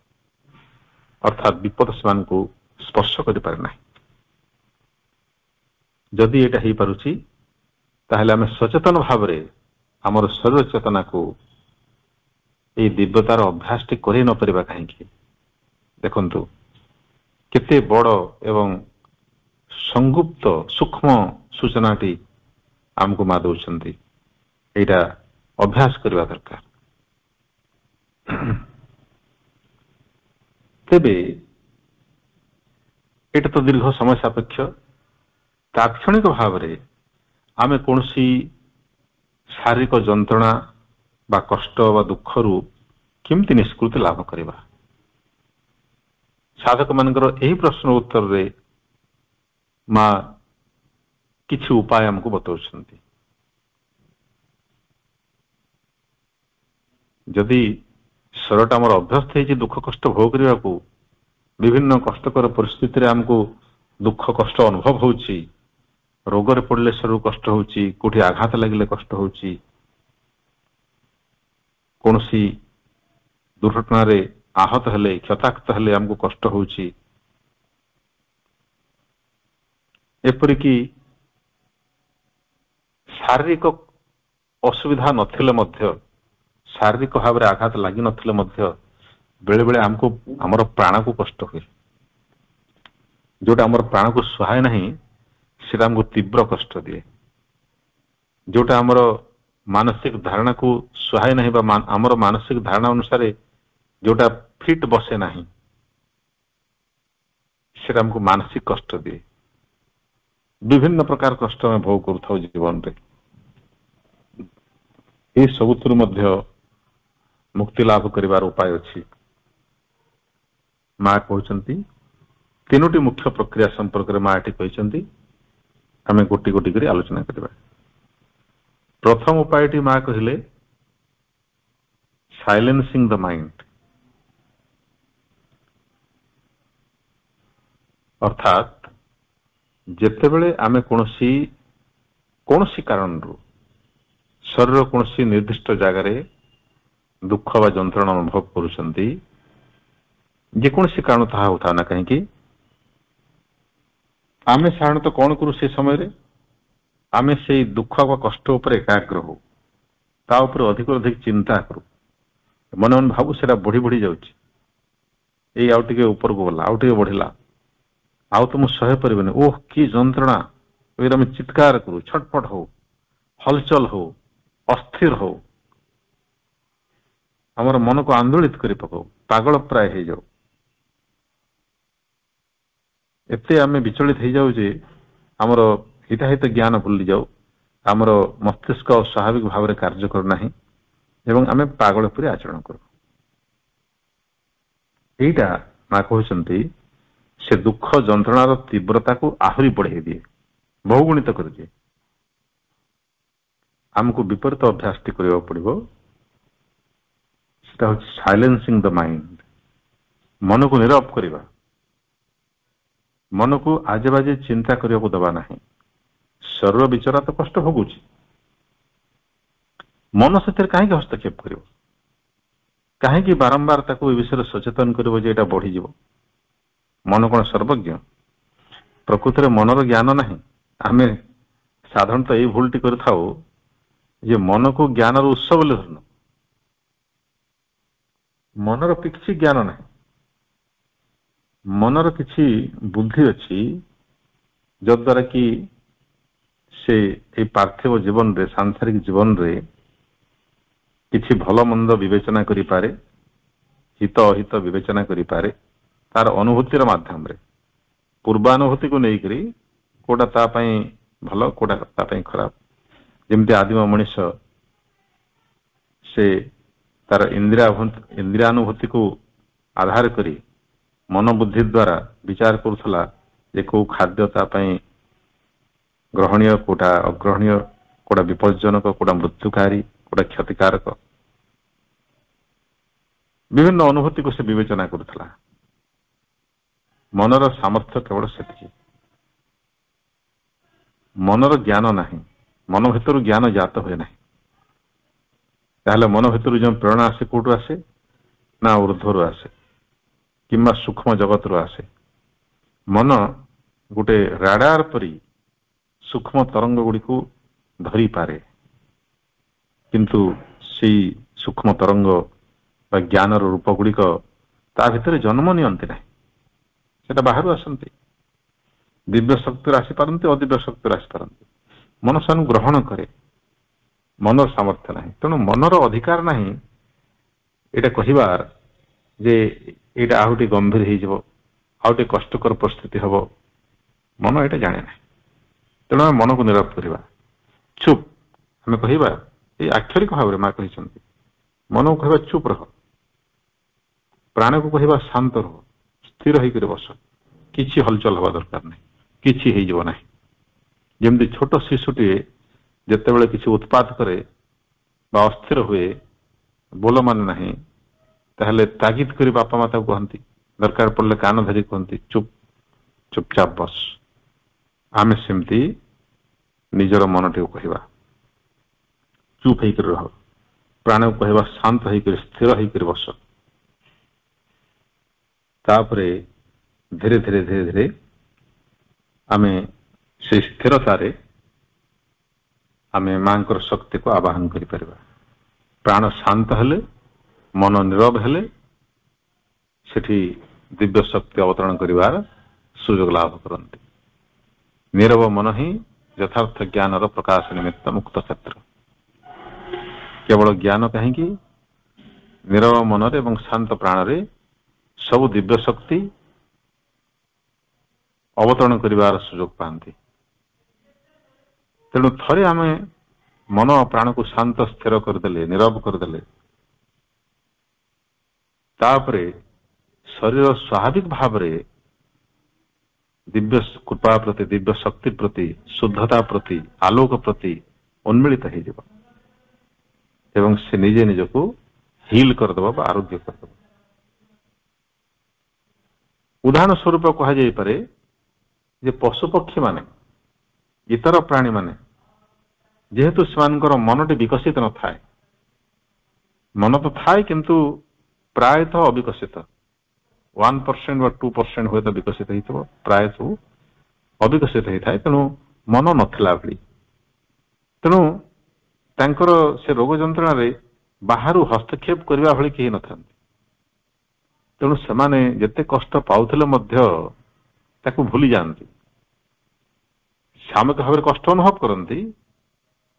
ଅର୍ଥାତ୍ ବିପଦ ସେମାନଙ୍କୁ ସ୍ପର୍ଶ କରିପାରେ ନାହିଁ ଯଦି ଏଇଟା ହେଇପାରୁଛି ତାହେଲେ ଆମେ ସଚେତନ ଭାବରେ ଆମର ଶରୀର ଚେତନାକୁ ଏଇ ଦିବ୍ୟତାର ଅଭ୍ୟାସଟି କରେଇ ପାରିବା କାହିଁକି ଦେଖନ୍ତୁ କେତେ ବଡ଼ ଏବଂ ସଂଗୁପ୍ତ ସୂକ୍ଷ୍ମ ସୂଚନାଟି ଆମକୁ ମା ଦେଉଛନ୍ତି ଏଇଟା ଅଭ୍ୟାସ କରିବା ଦରକାର ତେବେ ଏଇଟା ତ ଦୀର୍ଘ ସମୟ ସାପେକ୍ଷ ତାକ୍ଷଣିକ ଭାବରେ ଆମେ କୌଣସି ଶାରୀରିକ ଯନ୍ତ୍ରଣା ବା କଷ୍ଟ ବା ଦୁଃଖରୁ କେମିତି ନିଷ୍କୃତି ଲାଭ କରିବା ସାଧକ ମାନଙ୍କର ଏହି ପ୍ରଶ୍ନ ଉତ୍ତରରେ ମା କିଛି ଉପାୟ ଆମକୁ ବତାଉଛନ୍ତି ଯଦି ସ୍ୱରଟା ଆମର ଅଭ୍ୟସ୍ତ ହେଇଛି ଦୁଃଖ କଷ୍ଟ ଭୋଗ କରିବାକୁ ବିଭିନ୍ନ କଷ୍ଟକର ପରିସ୍ଥିତିରେ ଆମକୁ ଦୁଃଖ କଷ୍ଟ ଅନୁଭବ ହେଉଛି ରୋଗରେ ପଡ଼ିଲେ ସେ କଷ୍ଟ ହେଉଛି କୋଉଠି ଆଘାତ ଲାଗିଲେ କଷ୍ଟ ହେଉଛି କୌଣସି ଦୁର୍ଘଟଣାରେ ଆହତ ହେଲେ କ୍ଷତାକ୍ତ ହେଲେ ଆମକୁ କଷ୍ଟ ହେଉଛି ଏପରିକି ଶାରୀରିକ ଅସୁବିଧା ନଥିଲେ ମଧ୍ୟ ଶାରୀରିକ ଭାବରେ ଆଘାତ ଲାଗିନଥିଲେ ମଧ୍ୟ ବେଳେ ବେଳେ ଆମକୁ ଆମର ପ୍ରାଣକୁ କଷ୍ଟ ହୁଏ ଯୋଉଟା ଆମର ପ୍ରାଣକୁ ସହାୟ ନାହିଁ ସେଟା ଆମକୁ ତୀବ୍ର କଷ୍ଟ ଦିଏ ଯୋଉଟା ଆମର ମାନସିକ ଧାରଣାକୁ ସହାୟ ନାହିଁ ବା ଆମର ମାନସିକ ଧାରଣା ଅନୁସାରେ ଯୋଉଟା ଫିଟ୍ ବସେ ନାହିଁ ସେଟା ଆମକୁ ମାନସିକ କଷ୍ଟ ଦିଏ ବିଭିନ୍ନ ପ୍ରକାର କଷ୍ଟ ଆମେ ଭୋଗ କରୁଥାଉ ଜୀବନରେ ଏସବୁଥିରୁ ମଧ୍ୟ ମୁକ୍ତି ଲାଭ କରିବାର ଉପାୟ ଅଛି ମା କହୁଛନ୍ତି ତିନୋଟି ମୁଖ୍ୟ ପ୍ରକ୍ରିୟା ସମ୍ପର୍କରେ ମା ଏଠି କହିଛନ୍ତି ଆମେ ଗୋଟି ଗୋଟି କରି ଆଲୋଚନା କରିବା ପ୍ରଥମ ଉପାୟଟି ମା କହିଲେ ସାଇଲେନ୍ସିଂ ଦ ମାଇଣ୍ଡ ଅର୍ଥାତ୍ ଯେତେବେଳେ ଆମେ କୌଣସି କୌଣସି କାରଣରୁ ଶରୀର କୌଣସି ନିର୍ଦ୍ଦିଷ୍ଟ ଜାଗାରେ ଦୁଃଖ ବା ଯନ୍ତ୍ରଣା ଅନୁଭବ କରୁଛନ୍ତି ଯେକୌଣସି କାରଣ ତାହା ହଉଥାଉ ନା କାହିଁକି ଆମେ ସାଧାରଣତଃ କ'ଣ କରୁ ସେ ସମୟରେ ଆମେ ସେଇ ଦୁଃଖ ବା କଷ୍ଟ ଉପରେ ଏକାଗ୍ର ହଉ ତା ଉପରେ ଅଧିକ ଅଧିକ ଚିନ୍ତା କରୁ ମନେ ମନେ ଭାବୁ ସେଟା ବଢି ବଢି ଯାଉଛି ଏଇ ଆଉ ଟିକେ ଉପରକୁ ଗଲା ଆଉ ଟିକେ ବଢିଲା ଆଉ ତ ମୁଁ ସହେ ପାରିବିନି ଓହ କି ଯନ୍ତ୍ରଣା ଏଗୁଡ଼ା ଆମେ ଚିତ୍କାର କରୁ ଛଟପଟ ହଉ ହଲଚଲ ହଉ ଅସ୍ଥିର ହଉ ଆମର ମନକୁ ଆନ୍ଦୋଳିତ କରି ପକାଉ ପାଗଳ ପ୍ରାୟ ହେଇଯାଉ ଏତେ ଆମେ ବିଚଳିତ ହେଇଯାଉ ଯେ ଆମର ହିତାହିତ ଜ୍ଞାନ ଭୁଲିଯାଉ ଆମର ମସ୍ତିଷ୍କ ସ୍ୱାଭାବିକ ଭାବରେ କାର୍ଯ୍ୟ କରୁନାହିଁ ଏବଂ ଆମେ ପାଗଳ ପରି ଆଚରଣ କରୁ ଏଇଟା ମା କହୁଛନ୍ତି ସେ ଦୁଃଖ ଯନ୍ତ୍ରଣାର ତୀବ୍ରତାକୁ ଆହୁରି ବଢ଼େଇ ଦିଏ ବହୁଗୁଣିତ କରିଦିଏ ଆମକୁ ବିପରୀତ ଅଭ୍ୟାସଟି କରିବାକୁ ପଡିବ ସେଟା ହଉଛି ସାଇଲେନ୍ସିଂ ଦ ମାଇଣ୍ଡ ମନକୁ ନିରବ କରିବା ମନକୁ ଆଜେ ବାଜେ ଚିନ୍ତା କରିବାକୁ ଦେବା ନାହିଁ ଶରୀର ବିଚରା ତ କଷ୍ଟ ଭୋଗୁଛି ମନ ସେଥିରେ କାହିଁକି ହସ୍ତକ୍ଷେପ କରିବ କାହିଁକି ବାରମ୍ବାର ତାକୁ ଏ ବିଷୟରେ ସଚେତନ କରିବ ଯେ ଏଇଟା ବଢିଯିବ ମନ କଣ ସର୍ବଜ୍ଞ ପ୍ରକୃତରେ ମନର ଜ୍ଞାନ ନାହିଁ ଆମେ ସାଧାରଣତଃ ଏଇ ଭୁଲଟି କରିଥାଉ ଯେ ମନକୁ ଜ୍ଞାନର ଉତ୍ସ ବୋଲି ଧରୁନୁ ମନର କିଛି ଜ୍ଞାନ ନାହିଁ ମନର କିଛି ବୁଦ୍ଧି ଅଛି ଯଦ୍ୱାରା କି ସେ ଏଇ ପାର୍ଥିବ ଜୀବନରେ ସାଂସାରିକ ଜୀବନରେ କିଛି ଭଲ ମନ୍ଦ ବିବେଚନା କରିପାରେ ହିତ ଅହିତ ବିବେଚନା କରିପାରେ ତାର ଅନୁଭୂତିର ମାଧ୍ୟମରେ ପୂର୍ବାନୁଭୂତିକୁ ନେଇକରି କୋଉଟା ତା ପାଇଁ ଭଲ କୋଉଟା ତା ପାଇଁ ଖରାପ ଯେମିତି ଆଦିମ ମଣିଷ ସେ ତାର ଇନ୍ଦ୍ରିୟା ଇନ୍ଦ୍ରିୟାନୁଭୂତିକୁ ଆଧାର କରି ମନବୁଦ୍ଧି ଦ୍ୱାରା ବିଚାର କରୁଥିଲା ଯେ କେଉଁ ଖାଦ୍ୟ ତା ପାଇଁ ଗ୍ରହଣୀୟ କେଉଁଟା ଅଗ୍ରହଣୀୟ କେଉଁଟା ବିପଜ୍ଜନକ କେଉଁଟା ମୃତ୍ୟୁକାରୀ କେଉଁଟା କ୍ଷତିକାରକ ବିଭିନ୍ନ ଅନୁଭୂତିକୁ ସେ ବିବେଚନା କରୁଥିଲା ମନର ସାମର୍ଥ୍ୟ କେବଳ ସେତିକି ମନର ଜ୍ଞାନ ନାହିଁ ମନ ଭିତରୁ ଜ୍ଞାନ ଜାତ ହୁଏ ନାହିଁ ତାହେଲେ ମନ ଭିତରୁ ଯେଉଁ ପ୍ରେରଣା ଆସେ କେଉଁଠୁ ଆସେ ନା ଉର୍ଦ୍ଧ୍ୱରୁ ଆସେ କିମ୍ବା ସୂକ୍ଷ୍ମ ଜଗତରୁ ଆସେ ମନ ଗୋଟେ ରାଡାର ପରି ସୂକ୍ଷ୍ମ ତରଙ୍ଗ ଗୁଡ଼ିକୁ ଧରିପାରେ କିନ୍ତୁ ସେଇ ସୂକ୍ଷ୍ମ ତରଙ୍ଗ ବା ଜ୍ଞାନର ରୂପ ଗୁଡ଼ିକ ତା ଭିତରେ ଜନ୍ମ ନିଅନ୍ତି ନାହିଁ ସେଟା ବାହାରୁ ଆସନ୍ତି ଦିବ୍ୟ ଶକ୍ତିରୁ ଆସିପାରନ୍ତି ଅଦିବ୍ୟ ଶକ୍ତିରୁ ଆସିପାରନ୍ତି ମନ ସେମାନଙ୍କୁ ଗ୍ରହଣ କରେ ମନର ସାମର୍ଥ୍ୟ ନାହିଁ ତେଣୁ ମନର ଅଧିକାର ନାହିଁ ଏଇଟା କହିବାର ଯେ ଏଇଟା ଆଉ ଟିକେ ଗମ୍ଭୀର ହେଇଯିବ ଆଉ ଟିକେ କଷ୍ଟକର ପରିସ୍ଥିତି ହେବ ମନ ଏଇଟା ଜାଣେ ନାହିଁ ତେଣୁ ଆମେ ମନକୁ ନିରବ କରିବା ଚୁପ୍ ଆମେ କହିବା ଏଇ ଆକ୍ଷରିକ ଭାବରେ ମା କହିଛନ୍ତି ମନକୁ କହିବା ଚୁପ୍ ରହ ପ୍ରାଣକୁ କହିବା ଶାନ୍ତ ରୁହ ସ୍ଥିର ହେଇକରି ବସ କିଛି ହଲଚଲ ହେବା ଦରକାର ନାହିଁ କିଛି ହେଇଯିବ ନାହିଁ ଯେମିତି ଛୋଟ ଶିଶୁଟିଏ ଯେତେବେଳେ କିଛି ଉତ୍ପାଦ କରେ ବା ଅସ୍ଥିର ହୁଏ ବୋଲ ମାନେ ନାହିଁ ତାହେଲେ ତାଗିଦ କରି ବାପା ମାତା କୁହନ୍ତି ଦରକାର ପଡିଲେ କାନ ଧରି କୁହନ୍ତି ଚୁପ ଚୁପଚାପ ବସ ଆମେ ସେମିତି ନିଜର ମନଟିକୁ କହିବା ଚୁପ ହେଇକରି ରହ ପ୍ରାଣକୁ କହିବା ଶାନ୍ତ ହେଇକରି ସ୍ଥିର ହେଇକରି ବସ ତାପରେ ଧୀରେ ଧୀରେ ଧୀରେ ଧୀରେ ଆମେ ସେଇ ସ୍ଥିରତାରେ ଆମେ ମାଙ୍କର ଶକ୍ତିକୁ ଆବାହନ କରିପାରିବା ପ୍ରାଣ ଶାନ୍ତ ହେଲେ ମନ ନିରବ ହେଲେ ସେଠି ଦିବ୍ୟ ଶକ୍ତି ଅବତରଣ କରିବାର ସୁଯୋଗ ଲାଭ କରନ୍ତି ନିରବ ମନ ହିଁ ଯଥାର୍ଥ ଜ୍ଞାନର ପ୍ରକାଶ ନିମିତ୍ତ ମୁକ୍ତ କ୍ଷେତ୍ର କେବଳ ଜ୍ଞାନ କାହିଁକି ନିରବ ମନରେ ଏବଂ ଶାନ୍ତ ପ୍ରାଣରେ ସବୁ ଦିବ୍ୟ ଶକ୍ତି ଅବତରଣ କରିବାର ସୁଯୋଗ ପାଆନ୍ତି ତେଣୁ ଥରେ ଆମେ ମନ ପ୍ରାଣକୁ ଶାନ୍ତ ସ୍ଥିର କରିଦେଲେ ନିରବ କରିଦେଲେ ତାପରେ ଶରୀର ସ୍ୱାଭାବିକ ଭାବରେ ଦିବ୍ୟ କୃପା ପ୍ରତି ଦିବ୍ୟ ଶକ୍ତି ପ୍ରତି ଶୁଦ୍ଧତା ପ୍ରତି ଆଲୋକ ପ୍ରତି ଉନ୍ମିଳିତ ହେଇଯିବ ଏବଂ ସେ ନିଜେ ନିଜକୁ ହିଲ୍ କରିଦେବ ବା ଆରୋଗ୍ୟ କରିଦେବ ଉଦାହରଣ ସ୍ୱରୂପ କୁହାଯାଇପାରେ ଯେ ପଶୁପକ୍ଷୀମାନେ ଇତର ପ୍ରାଣୀମାନେ ଯେହେତୁ ସେମାନଙ୍କର ମନଟି ବିକଶିତ ନଥାଏ ମନ ତ ଥାଏ କିନ୍ତୁ ପ୍ରାୟତଃ ଅବିକଶିତ ୱାନ୍ ପରସେଣ୍ଟ ବା ଟୁ ପରସେଣ୍ଟ ହୁଏତ ବିକଶିତ ହେଇଥିବ ପ୍ରାୟ ସବୁ ଅବିକଶିତ ହେଇଥାଏ ତେଣୁ ମନ ନଥିଲା ଭଳି ତେଣୁ ତାଙ୍କର ସେ ରୋଗ ଯନ୍ତ୍ରଣାରେ ବାହାରୁ ହସ୍ତକ୍ଷେପ କରିବା ଭଳି କେହି ନଥାନ୍ତି ତେଣୁ ସେମାନେ ଯେତେ କଷ୍ଟ ପାଉଥିଲେ ମଧ୍ୟ ତାକୁ ଭୁଲି ଯାଆନ୍ତି ସାମୟିକ ଭାବରେ କଷ୍ଟ ଅନୁଭବ କରନ୍ତି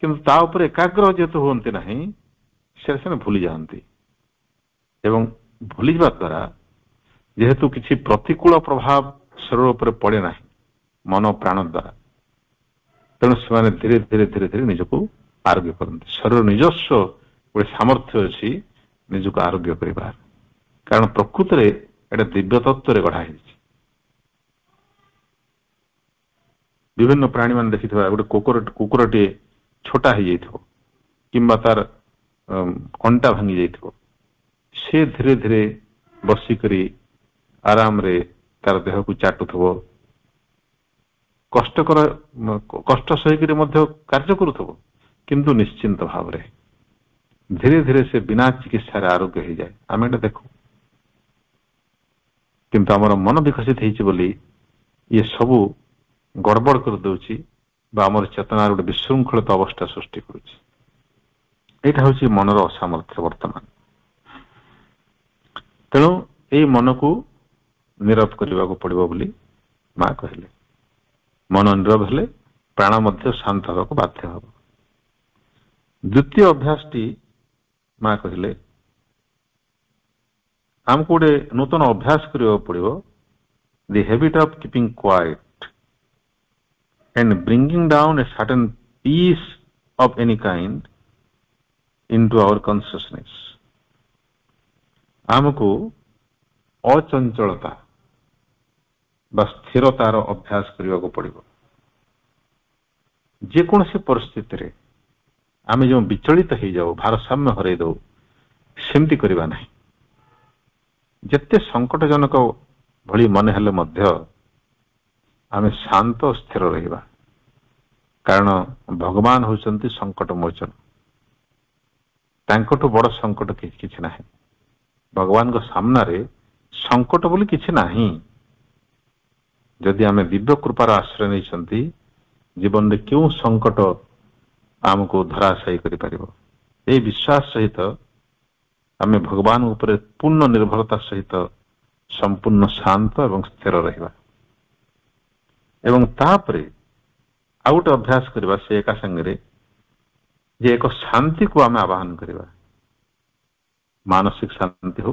କିନ୍ତୁ ତା ଉପରେ ଏକାଗ୍ର ଯେହେତୁ ହୁଅନ୍ତି ନାହିଁ ସେଟା ସେମାନେ ଭୁଲି ଯାଆନ୍ତି ଏବଂ ଭୁଲିଯିବା ଦ୍ୱାରା ଯେହେତୁ କିଛି ପ୍ରତିକୂଳ ପ୍ରଭାବ ଶରୀର ଉପରେ ପଡ଼େ ନାହିଁ ମନ ପ୍ରାଣ ଦ୍ୱାରା ତେଣୁ ସେମାନେ ଧୀରେ ଧୀରେ ଧୀରେ ଧୀରେ ନିଜକୁ ଆରୋଗ୍ୟ କରନ୍ତି ଶରୀର ନିଜସ୍ୱ ଗୋଟେ ସାମର୍ଥ୍ୟ ଅଛି ନିଜକୁ ଆରୋଗ୍ୟ କରିବାର କାରଣ ପ୍ରକୃତରେ ଏଇଟା ଦିବ୍ୟ ତତ୍ତ୍ୱରେ ଗଢ଼ା ହେଇଛି ବିଭିନ୍ନ ପ୍ରାଣୀମାନେ ଦେଖିଥିବା ଗୋଟେ କୁକୁର କୁକୁରଟିଏ ଛୋଟା ହେଇଯାଇଥିବ କିମ୍ବା ତାର ଅଣ୍ଟା ଭାଙ୍ଗି ଯାଇଥିବ ସେ ଧୀରେ ଧୀରେ ବସିକରି ଆରାମରେ ତାର ଦେହକୁ ଚାଟୁଥିବ କଷ୍ଟକର କଷ୍ଟ ସହିକରି ମଧ୍ୟ କାର୍ଯ୍ୟ କରୁଥିବ କିନ୍ତୁ ନିଶ୍ଚିନ୍ତ ଭାବରେ ଧୀରେ ଧୀରେ ସେ ବିନା ଚିକିତ୍ସାରେ ଆରୋଗ୍ୟ ହେଇଯାଏ ଆମେ ଏଇଟା ଦେଖୁ କିନ୍ତୁ ଆମର ମନ ବିକଶିତ ହେଇଛି ବୋଲି ଇଏ ସବୁ ଗଡ଼ବଡ଼ କରିଦେଉଛି ବା ଆମର ଚେତନାର ଗୋଟେ ବିଶୃଙ୍ଖଳିତ ଅବସ୍ଥା ସୃଷ୍ଟି କରୁଛି ଏଇଟା ହେଉଛି ମନର ଅସାମର୍ଥ୍ୟ ବର୍ତ୍ତମାନ ତେଣୁ ଏଇ ମନକୁ ନିରବ କରିବାକୁ ପଡିବ ବୋଲି ମା କହିଲେ ମନ ନିରବ ହେଲେ ପ୍ରାଣ ମଧ୍ୟ ଶାନ୍ତ ହେବାକୁ ବାଧ୍ୟ ହେବ ଦ୍ୱିତୀୟ ଅଭ୍ୟାସଟି ମା କହିଲେ ଆମକୁ ଗୋଟେ ନୂତନ ଅଭ୍ୟାସ କରିବାକୁ ପଡିବ the habit of keeping quiet and bringing down a certain peace of any kind into our consciousness ଆମକୁ ଅଚଞ୍ଚଳତା ବା ସ୍ଥିରତାର ଅଭ୍ୟାସ କରିବାକୁ ପଡିବ ଯେକୌଣସି ପରିସ୍ଥିତିରେ ଆମେ ଯେଉଁ ବିଚଳିତ ହେଇଯାଉ ଭାରସାମ୍ୟ ହରାଇ ଦେଉ ସେମିତି କରିବା ନାହିଁ ଯେତେ ସଙ୍କଟଜନକ ଭଳି ମନେ ହେଲେ ମଧ୍ୟ ଆମେ ଶାନ୍ତ ସ୍ଥିର ରହିବା କାରଣ ଭଗବାନ ହେଉଛନ୍ତି ସଙ୍କଟ ମୋଚନ ତାଙ୍କଠୁ ବଡ଼ ସଙ୍କଟ କିଛି ନାହିଁ ଭଗବାନଙ୍କ ସାମ୍ନାରେ ସଙ୍କଟ ବୋଲି କିଛି ନାହିଁ ଯଦି ଆମେ ଦିବ୍ୟ କୃପାର ଆଶ୍ରୟ ନେଇଛନ୍ତି ଜୀବନରେ କେଉଁ ସଙ୍କଟ ଆମକୁ ଧରାଶାୟୀ କରିପାରିବ ଏହି ବିଶ୍ୱାସ ସହିତ ଆମେ ଭଗବାନ ଉପରେ ପୂର୍ଣ୍ଣ ନିର୍ଭରତା ସହିତ ସମ୍ପୂର୍ଣ୍ଣ ଶାନ୍ତ ଏବଂ ସ୍ଥିର ରହିବା ଏବଂ ତାପରେ ଆଉ ଗୋଟେ ଅଭ୍ୟାସ କରିବା ସେ ଏକା ସାଙ୍ଗରେ ଯେ ଏକ ଶାନ୍ତିକୁ ଆମେ ଆବାହନ କରିବା मानसिक शांति हो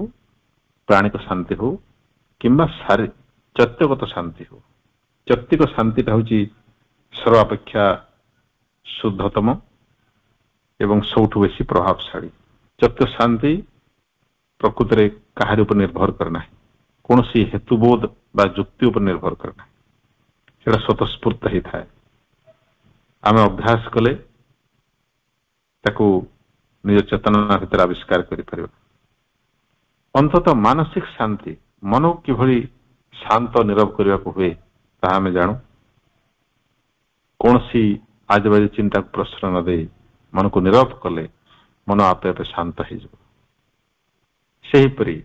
प्राणिक शांति हो कि चत्यगत शांति हो चतिक शांति हूँ सर्वापेक्षा शुद्धतम एवं सौठ बेस प्रभावशाड़ी चत्य शांति प्रकृत में कहार ऊपर निर्भर करना कौन सी हेतुबोध बाुक्ति निर्भर करना स्वतस्फूर्त ही था आम अभ्यास कले ନିଜ ଚେତନା ଭିତରେ ଆବିଷ୍କାର କରିପାରିବା ଅନ୍ତତଃ ମାନସିକ ଶାନ୍ତି ମନକୁ କିଭଳି ଶାନ୍ତ ନିରବ କରିବାକୁ ହୁଏ ତାହା ଆମେ ଜାଣୁ କୌଣସି ଆଜବାଜି ଚିନ୍ତାକୁ ପ୍ରଶ୍ନ ନ ଦେଇ ମନକୁ ନିରବ କଲେ ମନ ଆପେ ଆପେ ଶାନ୍ତ ହେଇଯିବ ସେହିପରି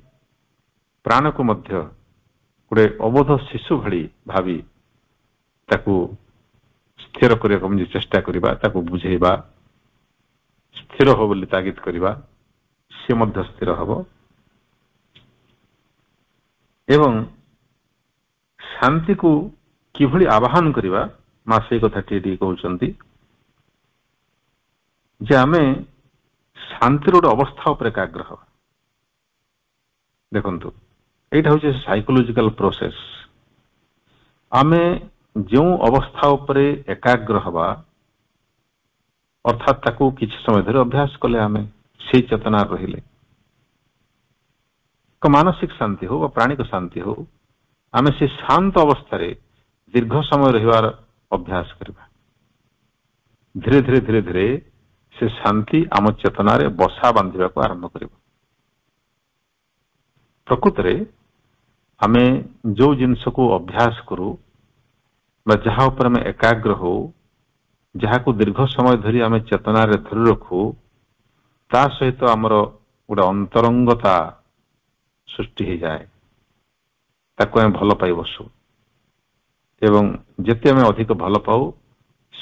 ପ୍ରାଣକୁ ମଧ୍ୟ ଗୋଟେ ଅବୋଧ ଶିଶୁ ଭଳି ଭାବି ତାକୁ ସ୍ଥିର କରିବାକୁ ଚେଷ୍ଟା କରିବା ତାକୁ ବୁଝେଇବା ସ୍ଥିର ହବ ବୋଲି ତାଗିଦ କରିବା ସେ ମଧ୍ୟ ସ୍ଥିର ହବ ଏବଂ ଶାନ୍ତିକୁ କିଭଳି ଆବାହନ କରିବା ମା ସେଇ କଥାଟିଏ ଟିକେ କହୁଛନ୍ତି ଯେ ଆମେ ଶାନ୍ତିର ଗୋଟେ ଅବସ୍ଥା ଉପରେ ଏକାଗ୍ର ହେବା ଦେଖନ୍ତୁ ଏଇଟା ହଉଛି ସାଇକୋଲୋଜିକାଲ ପ୍ରୋସେସ ଆମେ ଯେଉଁ ଅବସ୍ଥା ଉପରେ ଏକାଗ୍ର ହେବା अर्थात ताकू कि समय धरी अभ्यास कले आम से चेतना रही मानसिक शांति हो प्राणिक शांति हो आम से शांत अवस्था दीर्घ समय रहिवार अभ्यास करवा धीरे धीरे धीरे धीरे से शांति आम चेतन बसा बांधा को आरंभ कर प्रकृत आम जो जिनस को अभ्यास करू बा जहां पर एकाग्र हूं ଯାହାକୁ ଦୀର୍ଘ ସମୟ ଧରି ଆମେ ଚେତନାରେ ଧରି ରଖୁ ତା ସହିତ ଆମର ଗୋଟେ ଅନ୍ତରଙ୍ଗତା ସୃଷ୍ଟି ହେଇଯାଏ ତାକୁ ଆମେ ଭଲ ପାଇ ବସୁ ଏବଂ ଯେତେ ଆମେ ଅଧିକ ଭଲ ପାଉ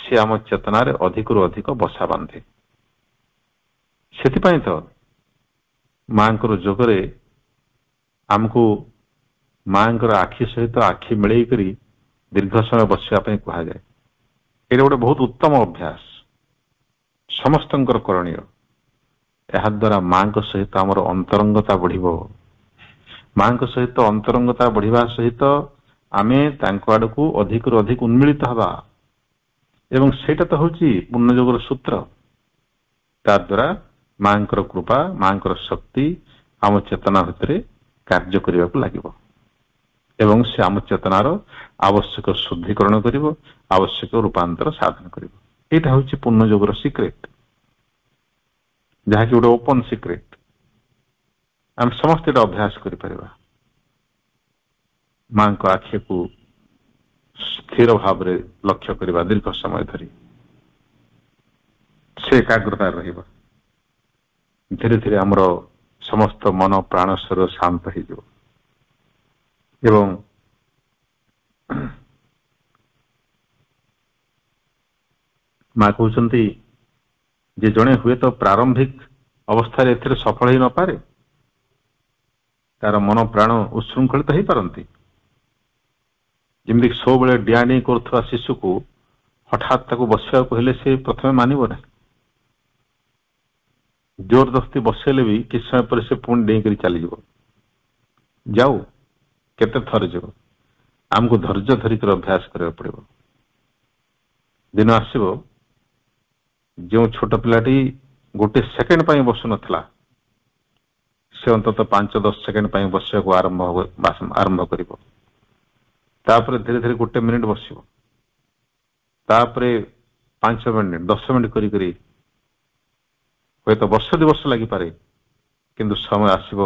ସେ ଆମ ଚେତନାରେ ଅଧିକରୁ ଅଧିକ ବସା ବାନ୍ଧେ ସେଥିପାଇଁ ତ ମାଙ୍କର ଯୋଗରେ ଆମକୁ ମାଙ୍କର ଆଖି ସହିତ ଆଖି ମିଳେଇ କରି ଦୀର୍ଘ ସମୟ ବସିବା ପାଇଁ କୁହାଯାଏ ଏଇଟା ଗୋଟେ ବହୁତ ଉତ୍ତମ ଅଭ୍ୟାସ ସମସ୍ତଙ୍କର କରଣୀୟ ଏହାଦ୍ୱାରା ମାଙ୍କ ସହିତ ଆମର ଅନ୍ତରଙ୍ଗତା ବଢିବ ମାଙ୍କ ସହିତ ଅନ୍ତରଙ୍ଗତା ବଢିବା ସହିତ ଆମେ ତାଙ୍କ ଆଡ଼କୁ ଅଧିକରୁ ଅଧିକ ଉନ୍ମିଳିତ ହେବା ଏବଂ ସେଇଟା ତ ହଉଛି ପୂର୍ଣ୍ଣଯୋଗର ସୂତ୍ର ତା ଦ୍ୱାରା ମାଙ୍କର କୃପା ମାଙ୍କର ଶକ୍ତି ଆମ ଚେତନା ଭିତରେ କାର୍ଯ୍ୟ କରିବାକୁ ଲାଗିବ ଏବଂ ସେ ଆମ ଚେତନାର ଆବଶ୍ୟକ ଶୁଦ୍ଧିକରଣ କରିବ ଆବଶ୍ୟକ ରୂପାନ୍ତର ସାଧନ କରିବ ଏଇଟା ହଉଛି ପୂର୍ଣ୍ଣ ଯୋଗର ସିକ୍ରେଟ ଯାହାକି ଗୋଟେ ଓପନ୍ ସିକ୍ରେଟ ଆମେ ସମସ୍ତେ ଏଇଟା ଅଭ୍ୟାସ କରିପାରିବା ମାଙ୍କ ଆଖିକୁ ସ୍ଥିର ଭାବରେ ଲକ୍ଷ୍ୟ କରିବା ଦୀର୍ଘ ସମୟ ଧରି ସେ ଏକାଗ୍ରତାରେ ରହିବ ଧୀରେ ଧୀରେ ଆମର ସମସ୍ତ ମନ ପ୍ରାଣ ସ୍ୱର ଶାନ୍ତ ହେଇଯିବ एवं ମା କହୁଛନ୍ତି ଯେ ଜଣେ ହୁଏତ ପ୍ରାରମ୍ଭିକ ଅବସ୍ଥାରେ ଏଥିରେ ସଫଳ ହେଇ ନପାରେ ତାର ମନ ପ୍ରାଣ ଉଶୃଙ୍ଖଳିତ ହେଇପାରନ୍ତି ଯେମିତି ସବୁବେଳେ ଡିଆଁ କରୁଥିବା ଶିଶୁକୁ ହଠାତ୍ ତାକୁ ବସିବାକୁ ହେଲେ ସେ ପ୍ରଥମେ ମାନିବ ନାହିଁ ଜୋରଦସ୍ତି ବସେଇଲେ ବି କିଛି ସମୟ ପରେ ସେ ପୁଣି ଡେଇଁକରି ଚାଲିଯିବ ଯାଉ କେତେ ଥରେ ଯିବ ଆମକୁ ଧୈର୍ଯ୍ୟ ଧରିକିରି ଅଭ୍ୟାସ କରିବାକୁ ପଡିବ ଦିନ ଆସିବ ଯେଉଁ ଛୋଟ ପିଲାଟି ଗୋଟେ ସେକେଣ୍ଡ ପାଇଁ ବସୁନଥିଲା ସେ ଅନ୍ତତ ପାଞ୍ଚ ଦଶ ସେକେଣ୍ଡ ପାଇଁ ବସିବାକୁ ଆରମ୍ଭ ଆରମ୍ଭ କରିବ ତାପରେ ଧୀରେ ଧୀରେ ଗୋଟେ ମିନିଟ୍ ବସିବ ତାପରେ ପାଞ୍ଚ ମିନିଟ ଦଶ ମିନିଟ କରିକିରି ହୁଏତ ବର୍ଷ ଦୁଇ ବର୍ଷ ଲାଗିପାରେ କିନ୍ତୁ ସମୟ ଆସିବ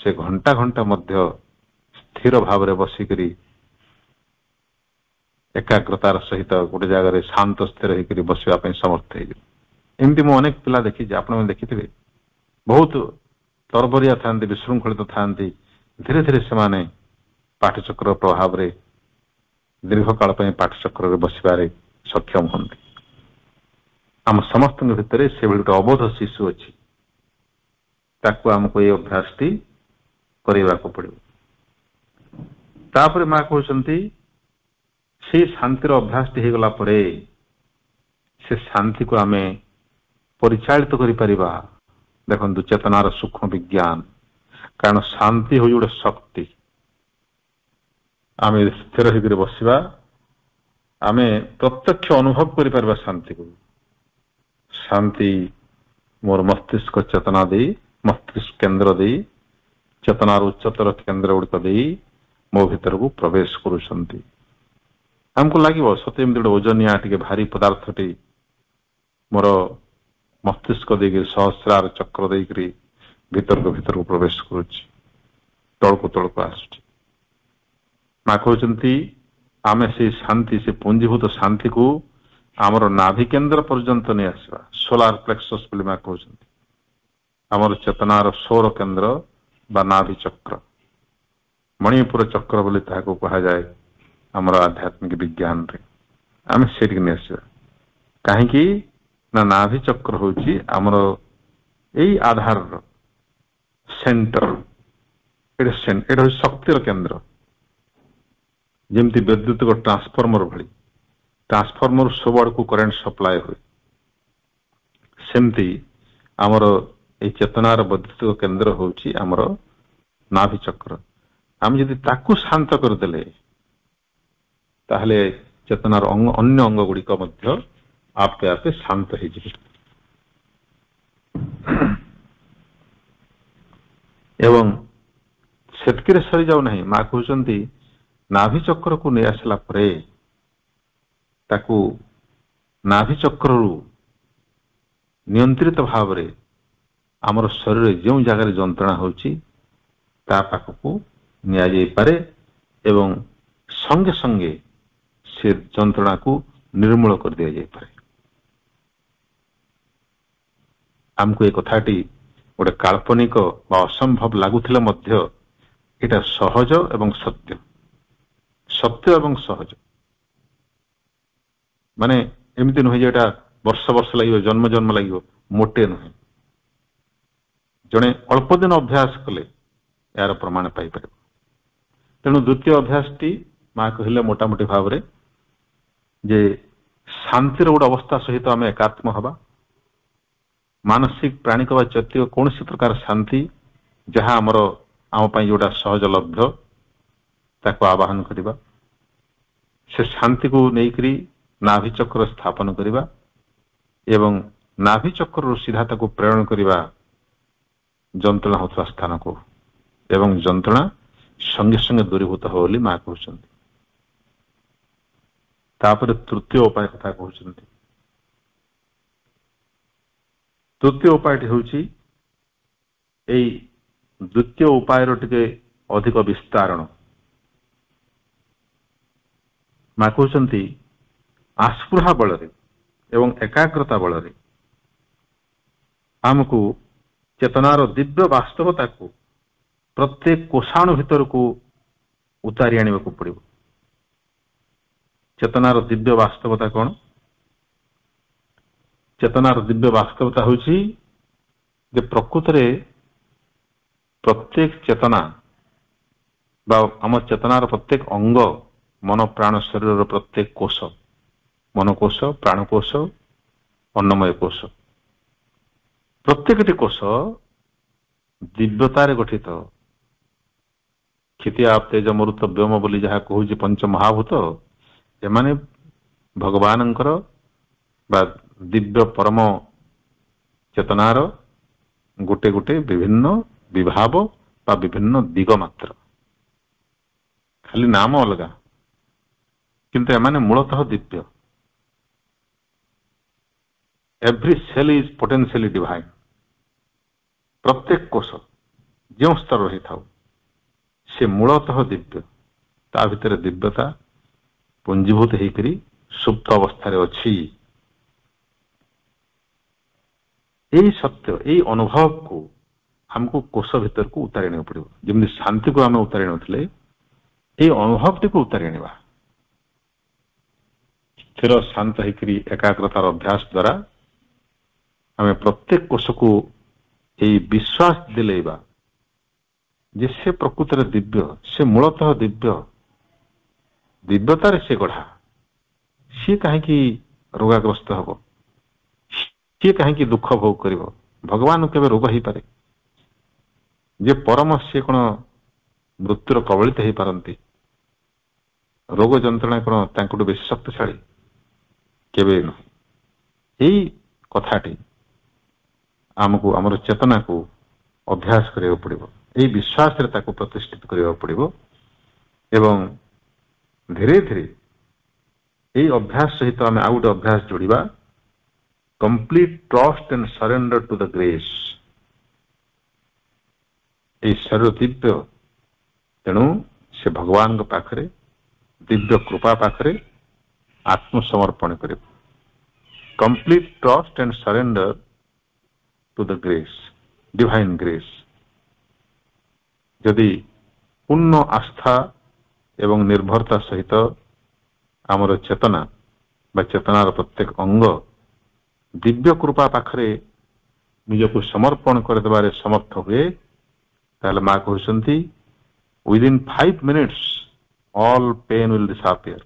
ସେ ଘଣ୍ଟା ଘଣ୍ଟା ମଧ୍ୟ ସ୍ଥିର ଭାବରେ ବସିକରି ଏକାଗ୍ରତାର ସହିତ ଗୋଟେ ଜାଗାରେ ଶାନ୍ତ ସ୍ଥିର ହେଇକରି ବସିବା ପାଇଁ ସମର୍ଥ ହେଇଯିବ ଏମିତି ମୁଁ ଅନେକ ପିଲା ଦେଖିଛି ଆପଣମାନେ ଦେଖିଥିବେ ବହୁତ ତରବରିଆ ଥାନ୍ତି ବିଶୃଙ୍ଖଳିତ ଥାନ୍ତି ଧୀରେ ଧୀରେ ସେମାନେ ପାଠଚକ୍ର ପ୍ରଭାବରେ ଦୀର୍ଘକାଳ ପାଇଁ ପାଠଚକ୍ରରେ ବସିବାରେ ସକ୍ଷମ ହୁଅନ୍ତି ଆମ ସମସ୍ତଙ୍କ ଭିତରେ ସେଭଳି ଗୋଟେ ଅବୋଧ ଶିଶୁ ଅଛି ତାକୁ ଆମକୁ ଏଇ ଅଭ୍ୟାସଟି କରିବାକୁ ପଡିବ ତାପରେ ମା କହୁଛନ୍ତି ସେ ଶାନ୍ତିର ଅଭ୍ୟାସଟି ହେଇଗଲା ପରେ ସେ ଶାନ୍ତିକୁ ଆମେ ପରିଚାଳିତ କରିପାରିବା ଦେଖନ୍ତୁ ଚେତନାର ସୂକ୍ଷ୍ମ ବିଜ୍ଞାନ କାରଣ ଶାନ୍ତି ହଉଛି ଗୋଟେ ଶକ୍ତି ଆମେ ସ୍ଥିର ହେଇକରି ବସିବା ଆମେ ପ୍ରତ୍ୟକ୍ଷ ଅନୁଭବ କରିପାରିବା ଶାନ୍ତିକୁ ଶାନ୍ତି ମୋର ମସ୍ତିଷ୍କ ଚେତନା ଦେଇ ମସ୍ତିଷ୍କ କେନ୍ଦ୍ର ଦେଇ ଚେତନାର ଉଚ୍ଚତର କେନ୍ଦ୍ର ଗୁଡିକ ଦେଇ ମୋ ଭିତରକୁ ପ୍ରବେଶ କରୁଛନ୍ତି ଆମକୁ ଲାଗିବ ସତେ ଏମିତି ଗୋଟେ ଓଜନିଆ ଟିକେ ଭାରି ପଦାର୍ଥଟି ମୋର ମସ୍ତିଷ୍କ ଦେଇକି ସହସ୍ରାର ଚକ୍ର ଦେଇକିରି ଭିତରକୁ ଭିତରକୁ ପ୍ରବେଶ କରୁଛି ତଳକୁ ତଳକୁ ଆସୁଛି ମା କହୁଛନ୍ତି ଆମେ ସେ ଶାନ୍ତି ସେ ପୁଞ୍ଜିଭୂତ ଶାନ୍ତିକୁ ଆମର ନାଭି କେନ୍ଦ୍ର ପର୍ଯ୍ୟନ୍ତ ନେଇ ଆସିବା ସୋଲାର ପ୍ଲେକ୍ସସ୍ ବୋଲି ମା କହୁଛନ୍ତି ଆମର ଚେତନାର ସୌର କେନ୍ଦ୍ର ବା ନାଭି ଚକ୍ର ମଣିପୁର ଚକ୍ର ବୋଲି ତାହାକୁ କୁହାଯାଏ ଆମର ଆଧ୍ୟାତ୍ମିକ ବିଜ୍ଞାନରେ ଆମେ ସେଠିକି ନେଇ କାହିଁକି ନା ନାଭି ଚକ୍ର ହେଉଛି ଆମର ଏଇ ଆଧାରର ସେଣ୍ଟର ଏଇଟା ଏଇଟା ହେଉଛି ଶକ୍ତିର କେନ୍ଦ୍ର ଯେମିତି ବୈଦ୍ୟୁତିକ ଟ୍ରାନ୍ସଫର୍ମର ଭଳି ଟ୍ରାନ୍ସଫର୍ମର ସବୁଆଡ଼କୁ କରେଣ୍ଟ ସପ୍ଲାଏ ହୁଏ ସେମିତି ଆମର ଏଇ ଚେତନାର ବୈଦ୍ୟୁତିକ କେନ୍ଦ୍ର ହେଉଛି ଆମର ନାଭି ଚକ୍ର ଆମେ ଯଦି ତାକୁ ଶାନ୍ତ କରିଦେଲେ ତାହେଲେ ଚେତନାର ଅଙ୍ଗ ଅନ୍ୟ ଅଙ୍ଗ ଗୁଡ଼ିକ ମଧ୍ୟ ଆପେ ଆପେ ଶାନ୍ତ ହେଇଯିବେ ଏବଂ ସେତିକିରେ ସରିଯାଉ ନାହିଁ ମା କହୁଛନ୍ତି ନାଭି ଚକ୍ରକୁ ନେଇ ଆସିଲା ପରେ ତାକୁ ନାଭି ଚକ୍ରରୁ ନିୟନ୍ତ୍ରିତ ଭାବରେ ଆମର ଶରୀରରେ ଯେଉଁ ଜାଗାରେ ଯନ୍ତ୍ରଣା ହେଉଛି ତା ପାଖକୁ ନିଆଯାଇପାରେ ଏବଂ ସଙ୍ଗେ ସଙ୍ଗେ ସେ ଯନ୍ତ୍ରଣାକୁ ନିର୍ମୂଳ କରିଦିଆଯାଇପାରେ ଆମକୁ ଏ କଥାଟି ଗୋଟେ କାଳ୍ପନିକ ବା ଅସମ୍ଭବ ଲାଗୁଥିଲେ ମଧ୍ୟ ଏଇଟା ସହଜ ଏବଂ ସତ୍ୟ ସତ୍ୟ ଏବଂ ସହଜ ମାନେ ଏମିତି ନୁହେଁ ଯେ ଏଇଟା ବର୍ଷ ବର୍ଷ ଲାଗିବ ଜନ୍ମ ଜନ୍ମ ଲାଗିବ ମୋଟେ ନୁହେଁ ଜଣେ ଅଳ୍ପ ଦିନ ଅଭ୍ୟାସ କଲେ ଏହାର ପ୍ରମାଣ ପାଇପାରିବ ତେଣୁ ଦ୍ୱିତୀୟ ଅଭ୍ୟାସଟି ମା କହିଲେ ମୋଟାମୋଟି ଭାବରେ ଯେ ଶାନ୍ତିର ଗୋଟେ ଅବସ୍ଥା ସହିତ ଆମେ ଏକାତ୍ମ ହେବା ମାନସିକ ପ୍ରାଣୀକ ବା ଚତିକ କୌଣସି ପ୍ରକାର ଶାନ୍ତି ଯାହା ଆମର ଆମ ପାଇଁ ଯେଉଁଟା ସହଜ ଲବ୍ଧ ତାକୁ ଆବାହନ କରିବା ସେ ଶାନ୍ତିକୁ ନେଇକରି ନାଭିଚକ୍ର ସ୍ଥାପନ କରିବା ଏବଂ ନାଭିଚକ୍ରରୁ ସିଧା ତାକୁ ପ୍ରେରଣ କରିବା ଯନ୍ତ୍ରଣା ହେଉଥିବା ସ୍ଥାନକୁ ଏବଂ ଯନ୍ତ୍ରଣା ସଙ୍ଗେ ସଙ୍ଗେ ଦୂରୀଭୂତ ହେବ ବୋଲି ମା କହୁଛନ୍ତି ତାପରେ ତୃତୀୟ ଉପାୟ କଥା କହୁଛନ୍ତି ତୃତୀୟ ଉପାୟଟି ହେଉଛି ଏଇ ଦ୍ୱିତୀୟ ଉପାୟର ଟିକେ ଅଧିକ ବିସ୍ତାରଣ ମା କହୁଛନ୍ତି ଆସ୍ପୃହା ବଳରେ ଏବଂ ଏକାଗ୍ରତା ବଳରେ ଆମକୁ ଚେତନାର ଦିବ୍ୟ ବାସ୍ତବତାକୁ ପ୍ରତ୍ୟେକ କୋଷାଣୁ ଭିତରକୁ ଉତାରି ଆଣିବାକୁ ପଡ଼ିବ ଚେତନାର ଦିବ୍ୟ ବାସ୍ତବତା କ'ଣ ଚେତନାର ଦିବ୍ୟ ବାସ୍ତବତା ହେଉଛି ଯେ ପ୍ରକୃତରେ ପ୍ରତ୍ୟେକ ଚେତନା ବା ଆମ ଚେତନାର ପ୍ରତ୍ୟେକ ଅଙ୍ଗ ମନ ପ୍ରାଣ ଶରୀରର ପ୍ରତ୍ୟେକ କୋଷ ମନକୋଷ ପ୍ରାଣକୋଷ ଅନ୍ନମୟ କୋଷ ପ୍ରତ୍ୟେକଟି କୋଷ ଦିବ୍ୟତାରେ ଗଠିତ କ୍ଷତି ଆପ୍ତେଜ ମରୁତବ୍ୟମ ବୋଲି ଯାହା କହୁଛି ପଞ୍ଚମହାଭୂତ ଏମାନେ ଭଗବାନଙ୍କର ବା ଦିବ୍ୟ ପରମ ଚେତନାର ଗୋଟେ ଗୋଟେ ବିଭିନ୍ନ ବିଭାବ ବା ବିଭିନ୍ନ ଦିଗ ମାତ୍ର ଖାଲି ନାମ ଅଲଗା କିନ୍ତୁ ଏମାନେ ମୂଳତଃ ଦିବ୍ୟ every cell is potentially divine ପ୍ରତ୍ୟେକ କୋଷ ଯେଉଁ ସ୍ତର ରହିଥାଉ ସେ ମୂଳତଃ ଦିବ୍ୟ ତା ଭିତରେ ଦିବ୍ୟତା ପୁଞ୍ଜୀଭୂତ ହେଇକରି ସୁପ୍ତ ଅବସ୍ଥାରେ ଅଛି ଏଇ ସତ୍ୟ ଏଇ ଅନୁଭବକୁ ଆମକୁ କୋଷ ଭିତରକୁ ଉତାରି ଆଣିବାକୁ ପଡିବ ଯେମିତି ଶାନ୍ତିକୁ ଆମେ ଉତାରି ଆଣୁଥିଲେ ଏଇ ଅନୁଭବଟିକୁ ଉତାରି ଆଣିବା ସ୍ଥିର ଶାନ୍ତ ହେଇକରି ଏକାଗ୍ରତାର ଅଭ୍ୟାସ ଦ୍ୱାରା ଆମେ ପ୍ରତ୍ୟେକ କୋଷକୁ ଏଇ ବିଶ୍ୱାସ ଦିଲେଇବା ଯେ ସେ ପ୍ରକୃତରେ ଦିବ୍ୟ ସେ ମୂଳତଃ ଦିବ୍ୟ ଦିବ୍ୟତାରେ ସେ ଗଢା ସିଏ କାହିଁକି ରୋଗାଗ୍ରସ୍ତ ହେବ ସିଏ କାହିଁକି ଦୁଃଖ ଭୋଗ କରିବ ଭଗବାନ କେବେ ରୋଗ ହେଇପାରେ ଯେ ପରମ ସିଏ କ'ଣ ମୃତ୍ୟୁର କବଳିତ ହେଇପାରନ୍ତି ରୋଗ ଯନ୍ତ୍ରଣା କ'ଣ ତାଙ୍କଠୁ ବେଶୀ ଶକ୍ତିଶାଳୀ କେବେ ନୁହେଁ ଏଇ କଥାଟି ଆମକୁ ଆମର ଚେତନାକୁ ଅଭ୍ୟାସ କରିବାକୁ ପଡ଼ିବ এই বিশ্বাসের তাকে প্রতিষ্ঠিত করা পড়ব এবং ধীরে ধীরে এই অভ্যাস সহিত আমি আউ গোটে অভ্যাস যোড়া complete trust and surrender to the grace এই সর্বদিব্য ତେଣୁ ସେ ଭଗବାନଙ୍କ ପାଖରେ ଦିବ୍ୟ କୃପା ପାଖରେ ଆତ୍ମସମର୍ପଣ କରିବ complete trust and surrender to the grace divine grace ଯଦି ପୂର୍ଣ୍ଣ ଆସ୍ଥା ଏବଂ ନିର୍ଭରତା ସହିତ ଆମର ଚେତନା ବା ଚେତନାର ପ୍ରତ୍ୟେକ ଅଙ୍ଗ ଦିବ୍ୟ କୃପା ପାଖରେ ନିଜକୁ ସମର୍ପଣ କରିଦେବାରେ ସମର୍ଥ ହୁଏ ତାହେଲେ ମା କହୁଛନ୍ତି within five minutes all pain will disappear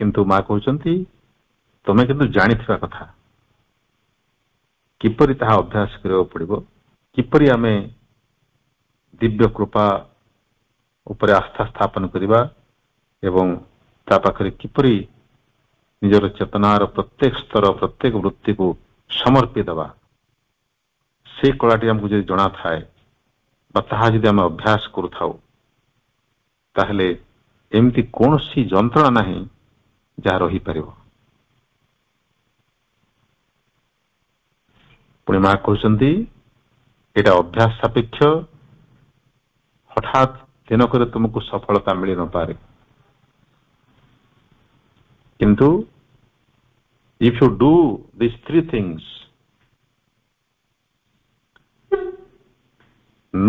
କିନ୍ତୁ ମା କହୁଛନ୍ତି ତମେ କିନ୍ତୁ ଜାଣିଥିବା କଥା କିପରି ତାହା ଅଭ୍ୟାସ କରିବାକୁ ପଡ଼ିବ କିପରି ଆମେ ଦିବ୍ୟ କୃପା ଉପରେ ଆସ୍ଥା ସ୍ଥାପନ କରିବା ଏବଂ ତା ପାଖରେ କିପରି ନିଜର ଚେତନାର ପ୍ରତ୍ୟେକ ସ୍ତର ପ୍ରତ୍ୟେକ ବୃତ୍ତିକୁ ସମର୍ପି ଦେବା ସେ କଳାଟି ଆମକୁ ଯଦି ଜଣାଥାଏ ବା ତାହା ଯଦି ଆମେ ଅଭ୍ୟାସ କରୁଥାଉ ତାହେଲେ ଏମିତି କୌଣସି ଯନ୍ତ୍ରଣା ନାହିଁ ଯାହା ରହିପାରିବ ପୁଣି ମା କହୁଛନ୍ତି ଏଇଟା ଅଭ୍ୟାସ ସାପେକ୍ଷ ହଠାତ୍ ଦିନକରେ ତୁମକୁ ସଫଳତା ମିଳି ନପାରେ କିନ୍ତୁ if you do this three things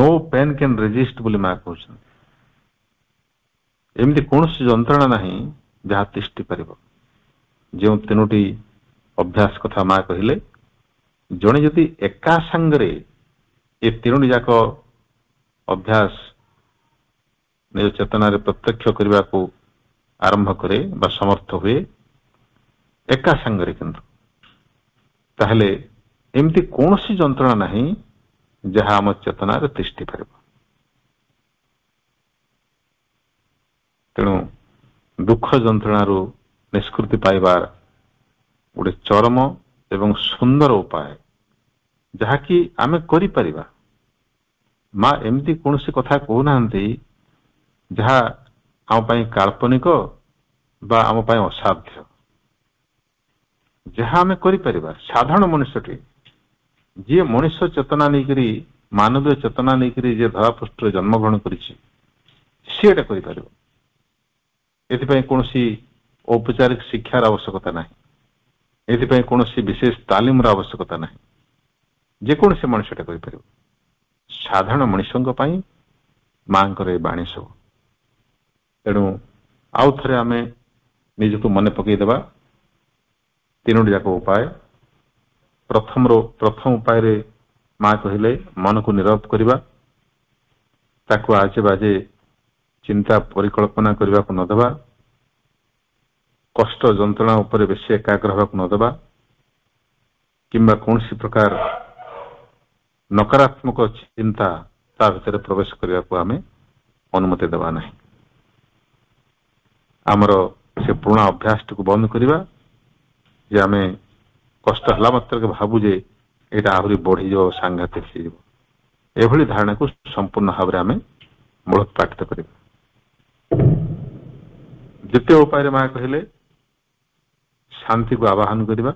no pain can resist ବୋଲି ମା କହୁଛନ୍ତି ଏମିତି କୌଣସି ଯନ୍ତ୍ରଣା ନାହିଁ ଯାହା ତିଷ୍ଠି ପାରିବ ଯେଉଁ ତିନୋଟି ଅଭ୍ୟାସ କଥା ମା କହିଲେ ଜଣେ ଯଦି ଏକା ସାଙ୍ଗରେ ଏ ତିନୋଟି ଯାକ ଅଭ୍ୟାସ ନିଜ ଚେତନାରେ ପ୍ରତ୍ୟକ୍ଷ କରିବାକୁ ଆରମ୍ଭ କରେ ବା ସମର୍ଥ ହୁଏ ଏକା ସାଙ୍ଗରେ କିନ୍ତୁ ତାହେଲେ ଏମିତି କୌଣସି ଯନ୍ତ୍ରଣା ନାହିଁ ଯାହା ଆମ ଚେତନାରେ ତିଷ୍ଠି ପାରିବ ତେଣୁ ଦୁଃଖ ଯନ୍ତ୍ରଣାରୁ ନିଷ୍କୃତି ପାଇବାର ଗୋଟେ ଚରମ ଏବଂ ସୁନ୍ଦର ଉପାୟ ଯାହାକି ଆମେ କରିପାରିବା ମା ଏମିତି କୌଣସି କଥା କହୁନାହାନ୍ତି ଯାହା ଆମ ପାଇଁ କାଳ୍ପନିକ ବା ଆମ ପାଇଁ ଅସାଧ୍ୟ ଯାହା ଆମେ କରିପାରିବା ସାଧାରଣ ମଣିଷଟି ଯିଏ ମଣିଷ ଚେତନା ନେଇକରି ମାନବୀୟ ଚେତନା ନେଇକରି ଯିଏ ଧରାପୃଷ୍ଠରେ ଜନ୍ମଗ୍ରହଣ କରିଛି ସିଏ ଏଟା କରିପାରିବ ଏଥିପାଇଁ କୌଣସି ଔପଚାରିକ ଶିକ୍ଷାର ଆବଶ୍ୟକତା ନାହିଁ ଏଥିପାଇଁ କୌଣସି ବିଶେଷ ତାଲିମର ଆବଶ୍ୟକତା ନାହିଁ ଯେକୌଣସି ମଣିଷଟା କରିପାରିବ ସାଧାରଣ ମଣିଷଙ୍କ ପାଇଁ ମାଙ୍କର ଏ ବାଣୀ ସବୁ ତେଣୁ ଆଉ ଥରେ ଆମେ ନିଜକୁ ମନେ ପକାଇଦେବା ତିନୋଟି ଯାକ ଉପାୟ ପ୍ରଥମର ପ୍ରଥମ ଉପାୟରେ ମା କହିଲେ ମନକୁ ନିରବ କରିବା ତାକୁ ଆଜେ ବାଜେ ଚିନ୍ତା ପରିକଳ୍ପନା କରିବାକୁ ନଦେବା କଷ୍ଟ ଯନ୍ତ୍ରଣା ଉପରେ ବେଶୀ ଏକାଗ୍ର ହେବାକୁ ନଦେବା କିମ୍ବା କୌଣସି ପ୍ରକାର ନକାରାତ୍ମକ ଚିନ୍ତା ତା ଭିତରେ ପ୍ରବେଶ କରିବାକୁ ଆମେ ଅନୁମତି ଦେବା ନାହିଁ ଆମର ସେ ପୁରୁଣା ଅଭ୍ୟାସଟିକୁ ବନ୍ଦ କରିବା ଯେ ଆମେ କଷ୍ଟ ହେଲା ମାତ୍ରକେ ଭାବୁ ଯେ ଏଇଟା ଆହୁରି ବଢିଯିବ ସାଙ୍ଘାତିକ ହେଇଯିବ ଏଭଳି ଧାରଣାକୁ ସମ୍ପୂର୍ଣ୍ଣ ଭାବରେ ଆମେ ମୂଳୋତ୍ପାଟିତ କରିବା ଦ୍ୱିତୀୟ ଉପାୟରେ ମା କହିଲେ ଶାନ୍ତିକୁ ଆବାହନ କରିବା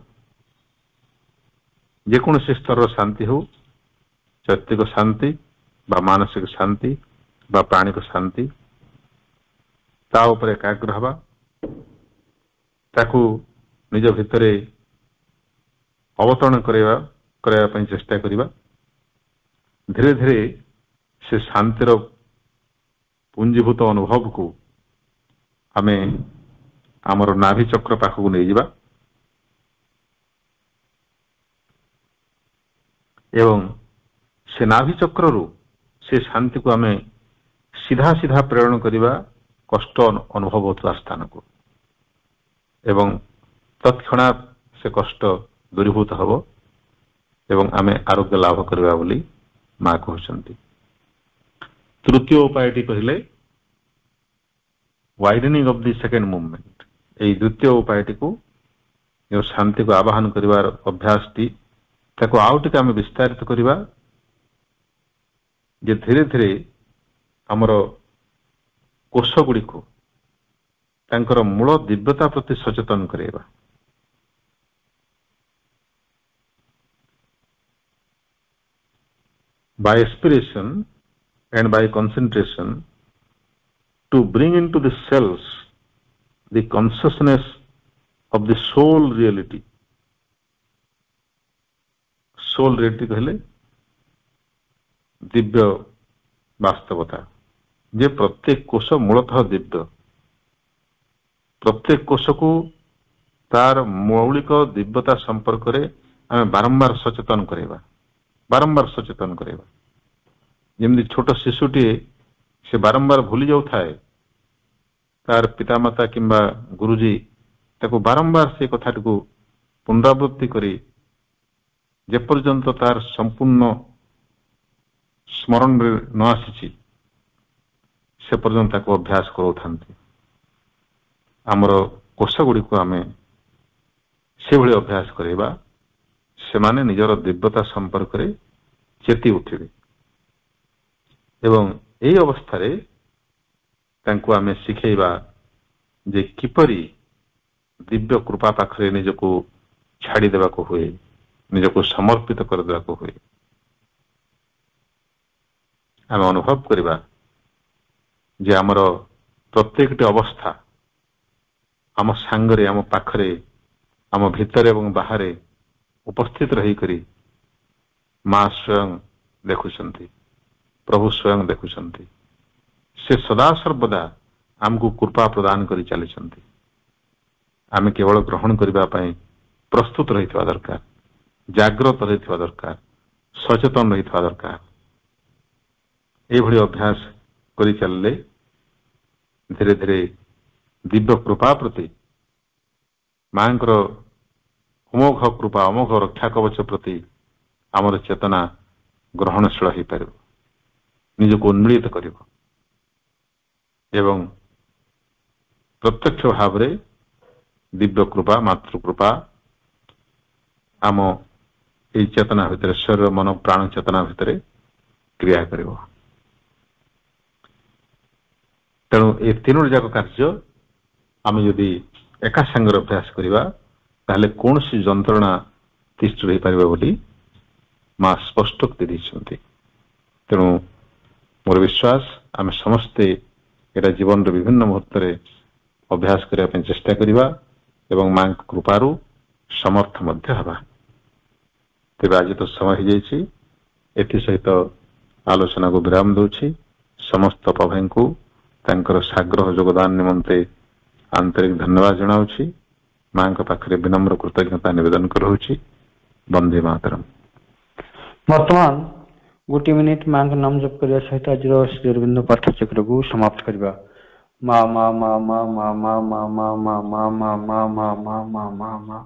ଯେକୌଣସି ସ୍ତରର ଶାନ୍ତି ହେଉ ଚୈତିକ ଶାନ୍ତି ବା ମାନସିକ ଶାନ୍ତି ବା ପ୍ରାଣିକ ଶାନ୍ତି ତା ଉପରେ ଏକାଗ୍ର ହେବା ତାକୁ ନିଜ ଭିତରେ ଅବତରଣ କରିବା କରାଇବା ପାଇଁ ଚେଷ୍ଟା କରିବା ଧୀରେ ଧୀରେ ସେ ଶାନ୍ତିର ପୁଞ୍ଜୀଭୂତ ଅନୁଭବକୁ ଆମେ ଆମର ନାଭି ଚକ୍ର ପାଖକୁ ନେଇଯିବା ଏବଂ ସେ ନାଭି ଚକ୍ରରୁ ସେ ଶାନ୍ତିକୁ ଆମେ ସିଧା ସିଧା ପ୍ରେରଣ କରିବା କଷ୍ଟ ଅନୁଭବ ହେଉଥିବା ସ୍ଥାନକୁ ଏବଂ ତତ୍କ୍ଷଣା ସେ କଷ୍ଟ ଦୂରୀଭୂତ ହେବ ଏବଂ ଆମେ ଆରୋଗ୍ୟ ଲାଭ କରିବା ବୋଲି ମା କହୁଛନ୍ତି ତୃତୀୟ ଉପାୟଟି କହିଲେ widening of the second movement ଏଇ ଦ୍ୱିତୀୟ ଉପାୟଟିକୁ ଯେଉଁ ଶାନ୍ତିକୁ ଆବାହନ କରିବାର ଅଭ୍ୟାସଟି ତାକୁ ଆଉ ଟିକେ ଆମେ ବିସ୍ତାରିତ କରିବା ଯେ ଧୀରେ ଧୀରେ ଆମର କୋଷ ଗୁଡ଼ିକୁ ତାଙ୍କର ମୂଳ ଦିବ୍ୟତା ପ୍ରତି ସଚେତନ କରାଇବା by aspiration and by concentration to bring into the cells the consciousness of the soul reality soul reality କହିଲେ ଦିବ୍ୟ ବାସ୍ତବତା ଯେ ପ୍ରତ୍ୟେକ କୋଷ ମୂଳତଃ ଦିବ୍ୟ ପ୍ରତ୍ୟେକ କୋଷକୁ ତାର ମୌଳିକ ଦିବ୍ୟତା ସମ୍ପର୍କରେ ଆମେ ବାରମ୍ବାର ସଚେତନ କରେଇବା ବାରମ୍ବାର ସଚେତନ କରେଇବା ଯେମିତି ଛୋଟ ଶିଶୁଟିଏ ସେ ବାରମ୍ବାର ଭୁଲି ଯାଉଥାଏ ତାର ପିତାମାତା କିମ୍ବା ଗୁରୁଜୀ ତାକୁ ବାରମ୍ବାର ସେ କଥାଟିକୁ ପୁନରାବୃତ୍ତି କରି ଯେପର୍ଯ୍ୟନ୍ତ ତାର ସମ୍ପୂର୍ଣ୍ଣ ସ୍ମରଣରେ ନ ଆସିଛି ସେ ପର୍ଯ୍ୟନ୍ତ ତାକୁ ଅଭ୍ୟାସ କରାଉଥାନ୍ତି ଆମର କୋଷ ଗୁଡ଼ିକୁ ଆମେ ସେଭଳି ଅଭ୍ୟାସ କରାଇବା ସେମାନେ ନିଜର ଦିବ୍ୟତା ସମ୍ପର୍କରେ ଚେତି ଉଠିବେ ଏବଂ ଏହି ଅବସ୍ଥାରେ ତାଙ୍କୁ ଆମେ ଶିଖେଇବା ଯେ କିପରି ଦିବ୍ୟ କୃପା ପାଖରେ ନିଜକୁ ଛାଡ଼ିଦେବାକୁ ହୁଏ ନିଜକୁ ସମର୍ପିତ କରିଦେବାକୁ ହୁଏ ଆମେ ଅନୁଭବ କରିବା ଯେ ଆମର ପ୍ରତ୍ୟେକଟି ଅବସ୍ଥା ଆମ ସାଙ୍ଗରେ ଆମ ପାଖରେ ଆମ ଭିତରେ ଏବଂ ବାହାରେ ଉପସ୍ଥିତ ରହିକରି ମା ସ୍ୱୟଂ ଦେଖୁଛନ୍ତି ପ୍ରଭୁ ସ୍ୱୟଂ ଦେଖୁଛନ୍ତି ସେ ସଦାସର୍ବଦା ଆମକୁ କୃପା ପ୍ରଦାନ କରି ଚାଲିଛନ୍ତି ଆମେ କେବଳ ଗ୍ରହଣ କରିବା ପାଇଁ ପ୍ରସ୍ତୁତ ରହିଥିବା ଦରକାର ଜାଗ୍ରତ ରହିଥିବା ଦରକାର ସଚେତନ ରହିଥିବା ଦରକାର ଏଇଭଳି ଅଭ୍ୟାସ କରି ଚାଲିଲେ ଧୀରେ ଧୀରେ ଦିବ୍ୟ କୃପା ପ୍ରତି ମାଙ୍କର ଅମୋଘ କୃପା ଅମୋଘ ରକ୍ଷା କବଚ ପ୍ରତି ଆମର ଚେତନା ଗ୍ରହଣଶୀଳ ହେଇପାରିବ ନିଜକୁ ଉନ୍ମିଳିତ କରିବ ଏବଂ ପ୍ରତ୍ୟକ୍ଷ ଭାବରେ ଦିବ୍ୟ କୃପା ମାତୃକୃପା ଆମ এই চেতনা ভিতরে শরীর মন প্রাণ চেতনা ভিতরে ক্রিয়া করিব ତେଣୁ ଏ ତିନୋଟି ଯାକ କାର୍ଯ୍ୟ ଆମେ ଯଦି ଏକା ସାଙ୍ଗରେ ଅଭ୍ୟାସ କରିବା ତାହେଲେ କୌଣସି ଯନ୍ତ୍ରଣା ତିଷ୍ଠି ରହିପାରିବ ବୋଲି ମା ସ୍ପଷ୍ଟୋକ୍ତି ଦେଇଛନ୍ତି ତେଣୁ ମୋର ବିଶ୍ୱାସ ଆମେ ସମସ୍ତେ ଏଇଟା ଜୀବନର ବିଭିନ୍ନ ମୁହୂର୍ତ୍ତରେ ଅଭ୍ୟାସ କରିବା ପାଇଁ ଚେଷ୍ଟା କରିବା ଏବଂ ମାଙ୍କ କୃପାରୁ ସମର୍ଥ ମଧ୍ୟ ହେବା ତେବେ ଆଜି ତ ସମୟ ହେଇଯାଇଛି ଏଥିସହିତ ଆଲୋଚନାକୁ ବିରାମ ଦେଉଛି ସମସ୍ତ ଅପଭାଇଙ୍କୁ તଙ୍କરો સાગ્રહ યોગદાન નિમંત્રે આંતરિક ધન્યવાદ જણાઉ છી માંક પાખરે વિનમ્ર કૃતજ્ઞતા નિવેદન કરઉ છી બંદે માતરમ વર્તમાન ગુટી મિનિટ માંક નામ જપ કર્યા સહિત આજરો શ્રી ગિરવિંદ પઠક ચક્ર ગુ સમાપ્ત કરીવા મા મા મા મા મા મા મા મા મા મા મા મા મા મા મા